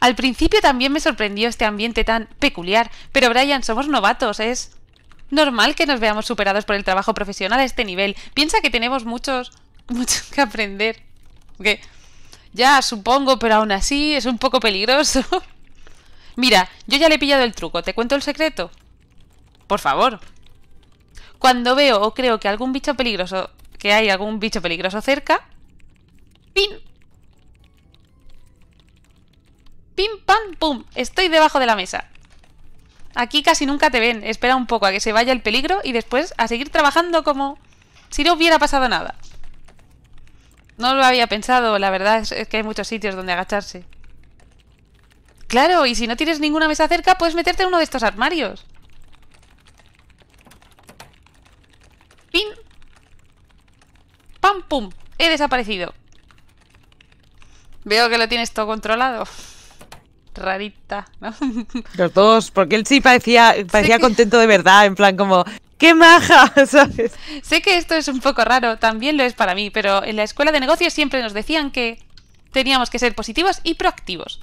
Al principio también me sorprendió este ambiente tan peculiar, pero Brian, somos novatos, es normal que nos veamos superados por el trabajo profesional a este nivel. Piensa que tenemos muchos, mucho que aprender. Que ya supongo, pero aún así es un poco peligroso. Mira, yo ya le he pillado el truco. ¿Te cuento el secreto? Por favor. Cuando veo o creo que algún bicho peligroso, que hay algún bicho peligroso cerca, ¡pim! ¡Pim, pam, pum! Estoy debajo de la mesa. Aquí casi nunca te ven. Espera un poco a que se vaya el peligro y después a seguir trabajando como si no hubiera pasado nada. No lo había pensado, la verdad es que hay muchos sitios donde agacharse. Claro, y si no tienes ninguna mesa cerca, puedes meterte en uno de estos armarios. Pin. Pam, pum. He desaparecido. Veo que lo tienes todo controlado rarita, ¿no? Los dos, porque él sí parecía, parecía contento de verdad, en plan como, ¡Qué maja! Sé que esto es un poco raro, también lo es para mí, pero en la escuela de negocios siempre nos decían que teníamos que ser positivos y proactivos.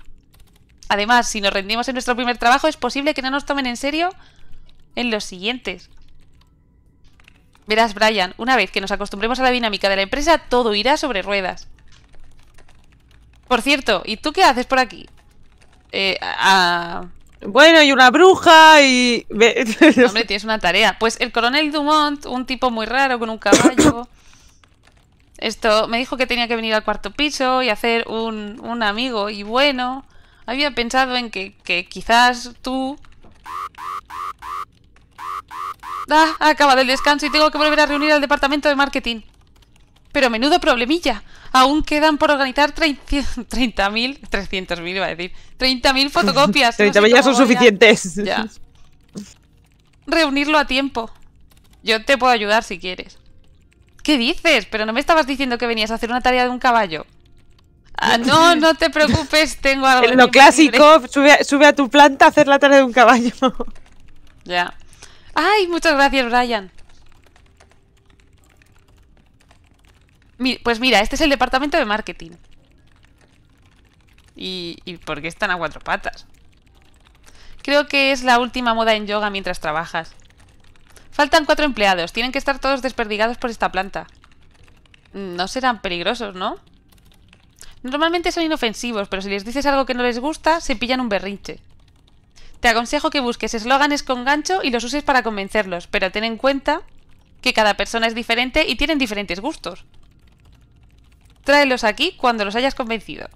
Además, si nos rendimos en nuestro primer trabajo, es posible que no nos tomen en serio en los siguientes. Verás, Brian, una vez que nos acostumbremos a la dinámica de la empresa, todo irá sobre ruedas. Por cierto, ¿y tú qué haces por aquí? Eh, bueno, y una bruja y... Hombre, tienes una tarea. Pues el coronel Dumont, un tipo muy raro con un caballo... Esto, me dijo que tenía que venir al cuarto piso y hacer un, un amigo. Y bueno, había pensado en que, que quizás tú... Ah, acaba del descanso y tengo que volver a reunir al departamento de marketing. Pero menudo problemilla. Aún quedan por organizar 30.000, 300.000 iba a decir, 30.000 fotocopias. 30.000 ya son suficientes. Reunirlo a tiempo. Yo te puedo ayudar si quieres. ¿Qué dices? Pero no me estabas diciendo que venías a hacer una tarea de un caballo. Ah, no, no te preocupes, tengo algo. En lo clásico, sube sube a, tu planta a hacer la tarea de un caballo. Ya. Ay, muchas gracias, Brian. Pues mira, este es el departamento de marketing. ¿Y, por qué están a cuatro patas? Creo que es la última moda en yoga mientras trabajas. Faltan cuatro empleados. Tienen que estar todos desperdigados por esta planta. Mm, no serán peligrosos, ¿no? Normalmente son inofensivos, pero si les dices algo que no les gusta, se pillan un berrinche. Te aconsejo que busques eslóganes con gancho y los uses para convencerlos, pero ten en cuenta que cada persona es diferente y tienen diferentes gustos. Tráelos aquí cuando los hayas convencido.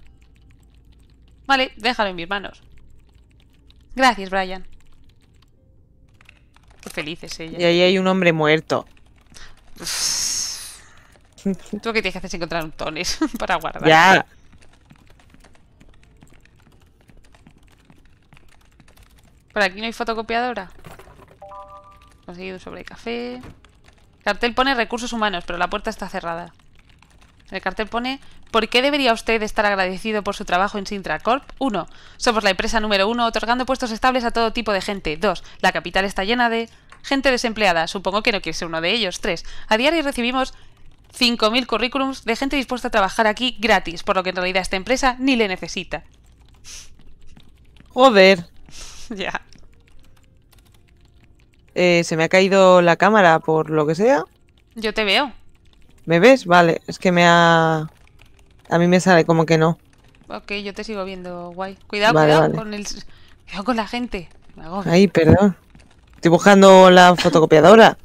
Vale, déjalo en mis manos. Gracias, Brian. Felices ella. Y ahí hay un hombre muerto. Tú que tienes que hacer es encontrar un tones para guardar. Ya. Por aquí no hay fotocopiadora. Conseguido sobre café. cartel pone recursos humanos, pero la puerta está cerrada el cartel pone ¿Por qué debería usted estar agradecido por su trabajo en Sintracorp? 1. Somos la empresa número 1 otorgando puestos estables a todo tipo de gente. 2. La capital está llena de... Gente desempleada. Supongo que no quiere ser uno de ellos. 3. A diario recibimos 5.000 currículums de gente dispuesta a trabajar aquí gratis, por lo que en realidad esta empresa ni le necesita. Joder. ya. Eh, se me ha caído la cámara por lo que sea. Yo te veo. ¿Me ves? Vale, es que me ha... A mí me sale como que no. Ok, yo te sigo viendo, guay. Cuidado, cuidado, Con el... con la gente. Ahí, perdón. Estoy buscando la fotocopiadora.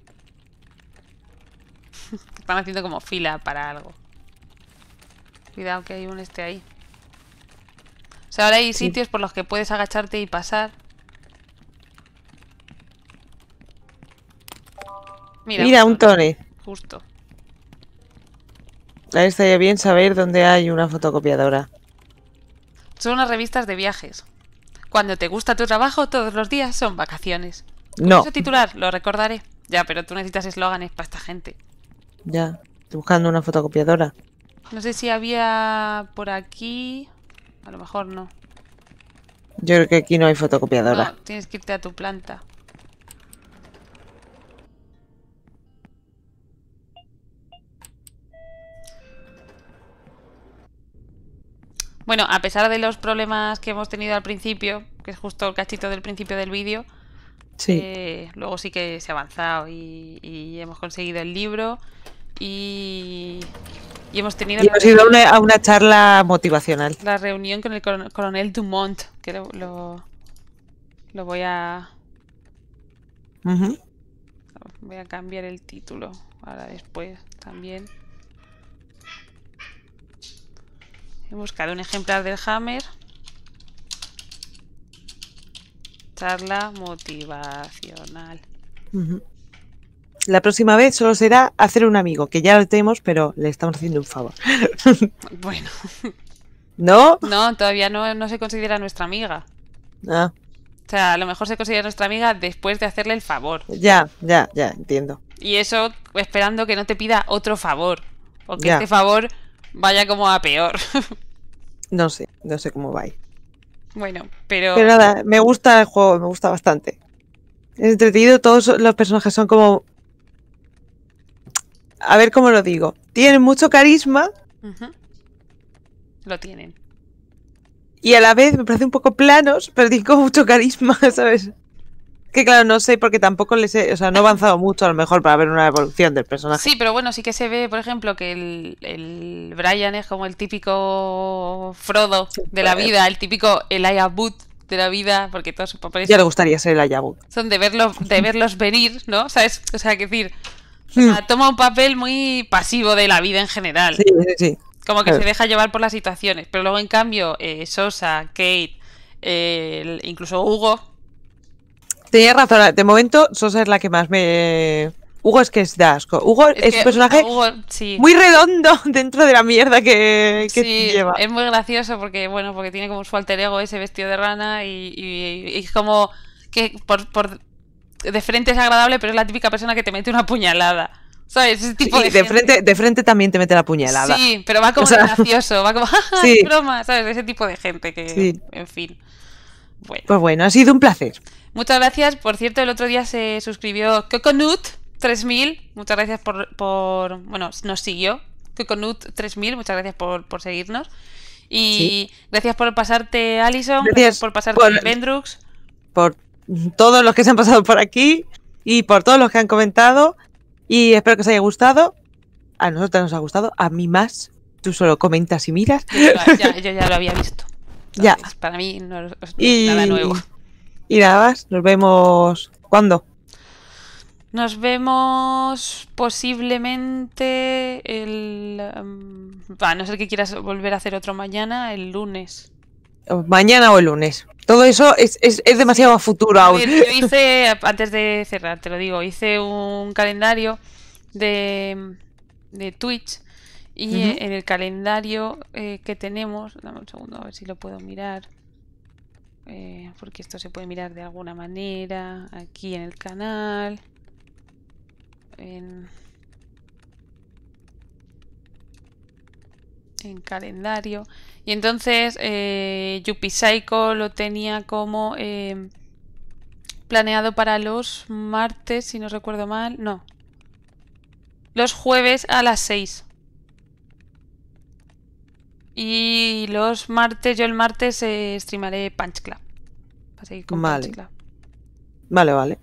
Están haciendo como fila para algo. Cuidado que hay un este ahí. O sea, ahora hay sitios por los que puedes agacharte y pasar. Mira, un tone Justo. Ahí estaría bien saber dónde hay una fotocopiadora. Son unas revistas de viajes. Cuando te gusta tu trabajo, todos los días son vacaciones. No. Ese titular, lo recordaré. Ya, pero tú necesitas eslóganes para esta gente. Ya, estoy buscando una fotocopiadora. No sé si había por aquí. A lo mejor no. Yo creo que aquí no hay fotocopiadora. tienes que irte a tu planta. Bueno, a pesar de los problemas que hemos tenido al principio, que es justo el cachito del principio del vídeo, sí. Eh, luego sí que se ha avanzado y, hemos conseguido el libro y, hemos tenido... hemos ido a una, charla motivacional. La reunión con el coronel Dumont, que lo, lo, voy a... Voy a cambiar el título para después también. buscado un ejemplar del Hammer. Charla motivacional. La próxima vez solo será hacer un amigo, que ya lo tenemos, pero le estamos haciendo un favor. bueno. ¿No? No, todavía no, se considera nuestra amiga. Ah. O sea, a lo mejor se considera nuestra amiga después de hacerle el favor. Ya, ya, ya, entiendo. Y eso esperando que no te pida otro favor. Porque este favor vaya como a peor. no sé, no sé cómo va Bueno, pero... Pero nada, me gusta el juego, me gusta bastante. Es entretenido, todos los personajes son como... A ver cómo lo digo. Tienen mucho carisma. Lo tienen. Y a la vez me parece un poco planos, pero tienen como mucho carisma, ¿sabes? que claro, no sé porque tampoco les he, o sea, no he avanzado mucho a lo mejor para ver una evolución del personaje. Sí, pero bueno, sí que se ve, por ejemplo, que el, Brian es como el típico Frodo de la eh. vida, el típico el Ayabut de la vida, porque todos sus papeles... Ya le gustaría ser Son de, verlos de verlos venir, ¿no? O sea, que decir, hmm. toma un papel muy pasivo de la vida en general. Sí, sí, sí. Como que se deja llevar por las situaciones, pero luego en cambio eh, Sosa, Kate, eh, incluso Hugo, Tenías razón, de momento Sosa es la que más me... Hugo es que es de Hugo es, un personaje muy redondo dentro de la mierda que, lleva. Es muy gracioso porque, bueno, porque tiene como su alter ego ese vestido de rana y, es como que por, por, de frente es agradable, pero es la típica persona que te mete una puñalada. ¿Sabes? Ese de, frente, de, frente, también te mete la puñalada. Sí, pero va como gracioso, va como, broma, ¿sabes? Ese tipo de gente que, en fin. Pues bueno, ha sido un placer. Muchas gracias. Por cierto, el otro día se suscribió Coconut 3000. Muchas gracias por, por bueno, nos siguió. Coconut 3000, muchas gracias por, seguirnos. Y gracias por pasarte, Alison. Gracias, por pasarte, Vendrux. Por todos los que se han pasado por aquí y por todos los que han comentado. Y espero que os haya gustado. A nosotros nos ha gustado, a mí más. Tú solo comentas y miras. yo ya lo había visto ya. Para mí no es nada nuevo. Y nada más, nos vemos ¿cuándo? Nos vemos posiblemente el... Em, a no ser que quieras volver a hacer otro mañana, el lunes. Mañana o el lunes. Todo eso es, es, es demasiado futuro aún. Yo hice, antes de cerrar, te lo digo, hice un calendario de, de Twitch y en el calendario eh, que tenemos, dame un segundo a ver si lo puedo mirar, eh, porque esto se puede mirar de alguna manera, aquí en el canal, en, calendario. Y entonces eh, Psycho lo tenía como em, planeado para los martes, si no recuerdo mal, no, los jueves a las 6. Y los martes, yo el martes eh, streamaré Punch Club. con vale. Punch Club. Vale, vale.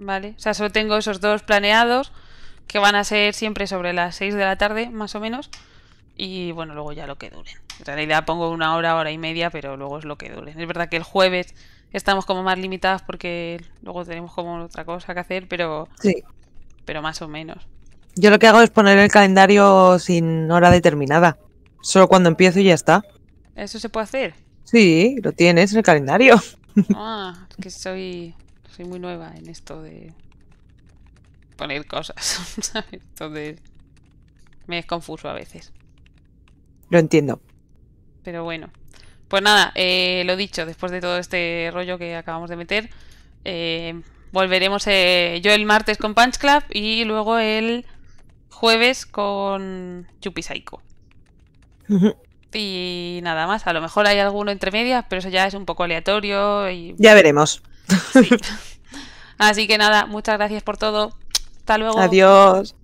Vale, o sea, solo tengo esos dos planeados que van a ser siempre sobre las 6 de la tarde, más o menos. Y bueno, luego ya lo que duren. En realidad pongo una hora, hora y media, pero luego es lo que duren. Es verdad que el jueves estamos como más limitados porque luego tenemos como otra cosa que hacer, pero. Sí. Pero más o menos. Yo lo que hago es poner el calendario sin hora determinada. Solo cuando empiezo y ya está. ¿Eso se puede hacer? Sí, lo tienes en el calendario. Ah, es que soy, soy muy nueva en esto de poner cosas, Entonces me es confuso a veces. Lo entiendo. Pero bueno. Pues nada, eh, lo dicho, después de todo este rollo que acabamos de meter, eh, volveremos eh, yo el martes con Punch Club y luego el jueves con Chupi Psycho y nada más, a lo mejor hay alguno entre medias, pero eso ya es un poco aleatorio y... Ya veremos. Así que nada, muchas gracias por todo. Hasta luego. Adiós.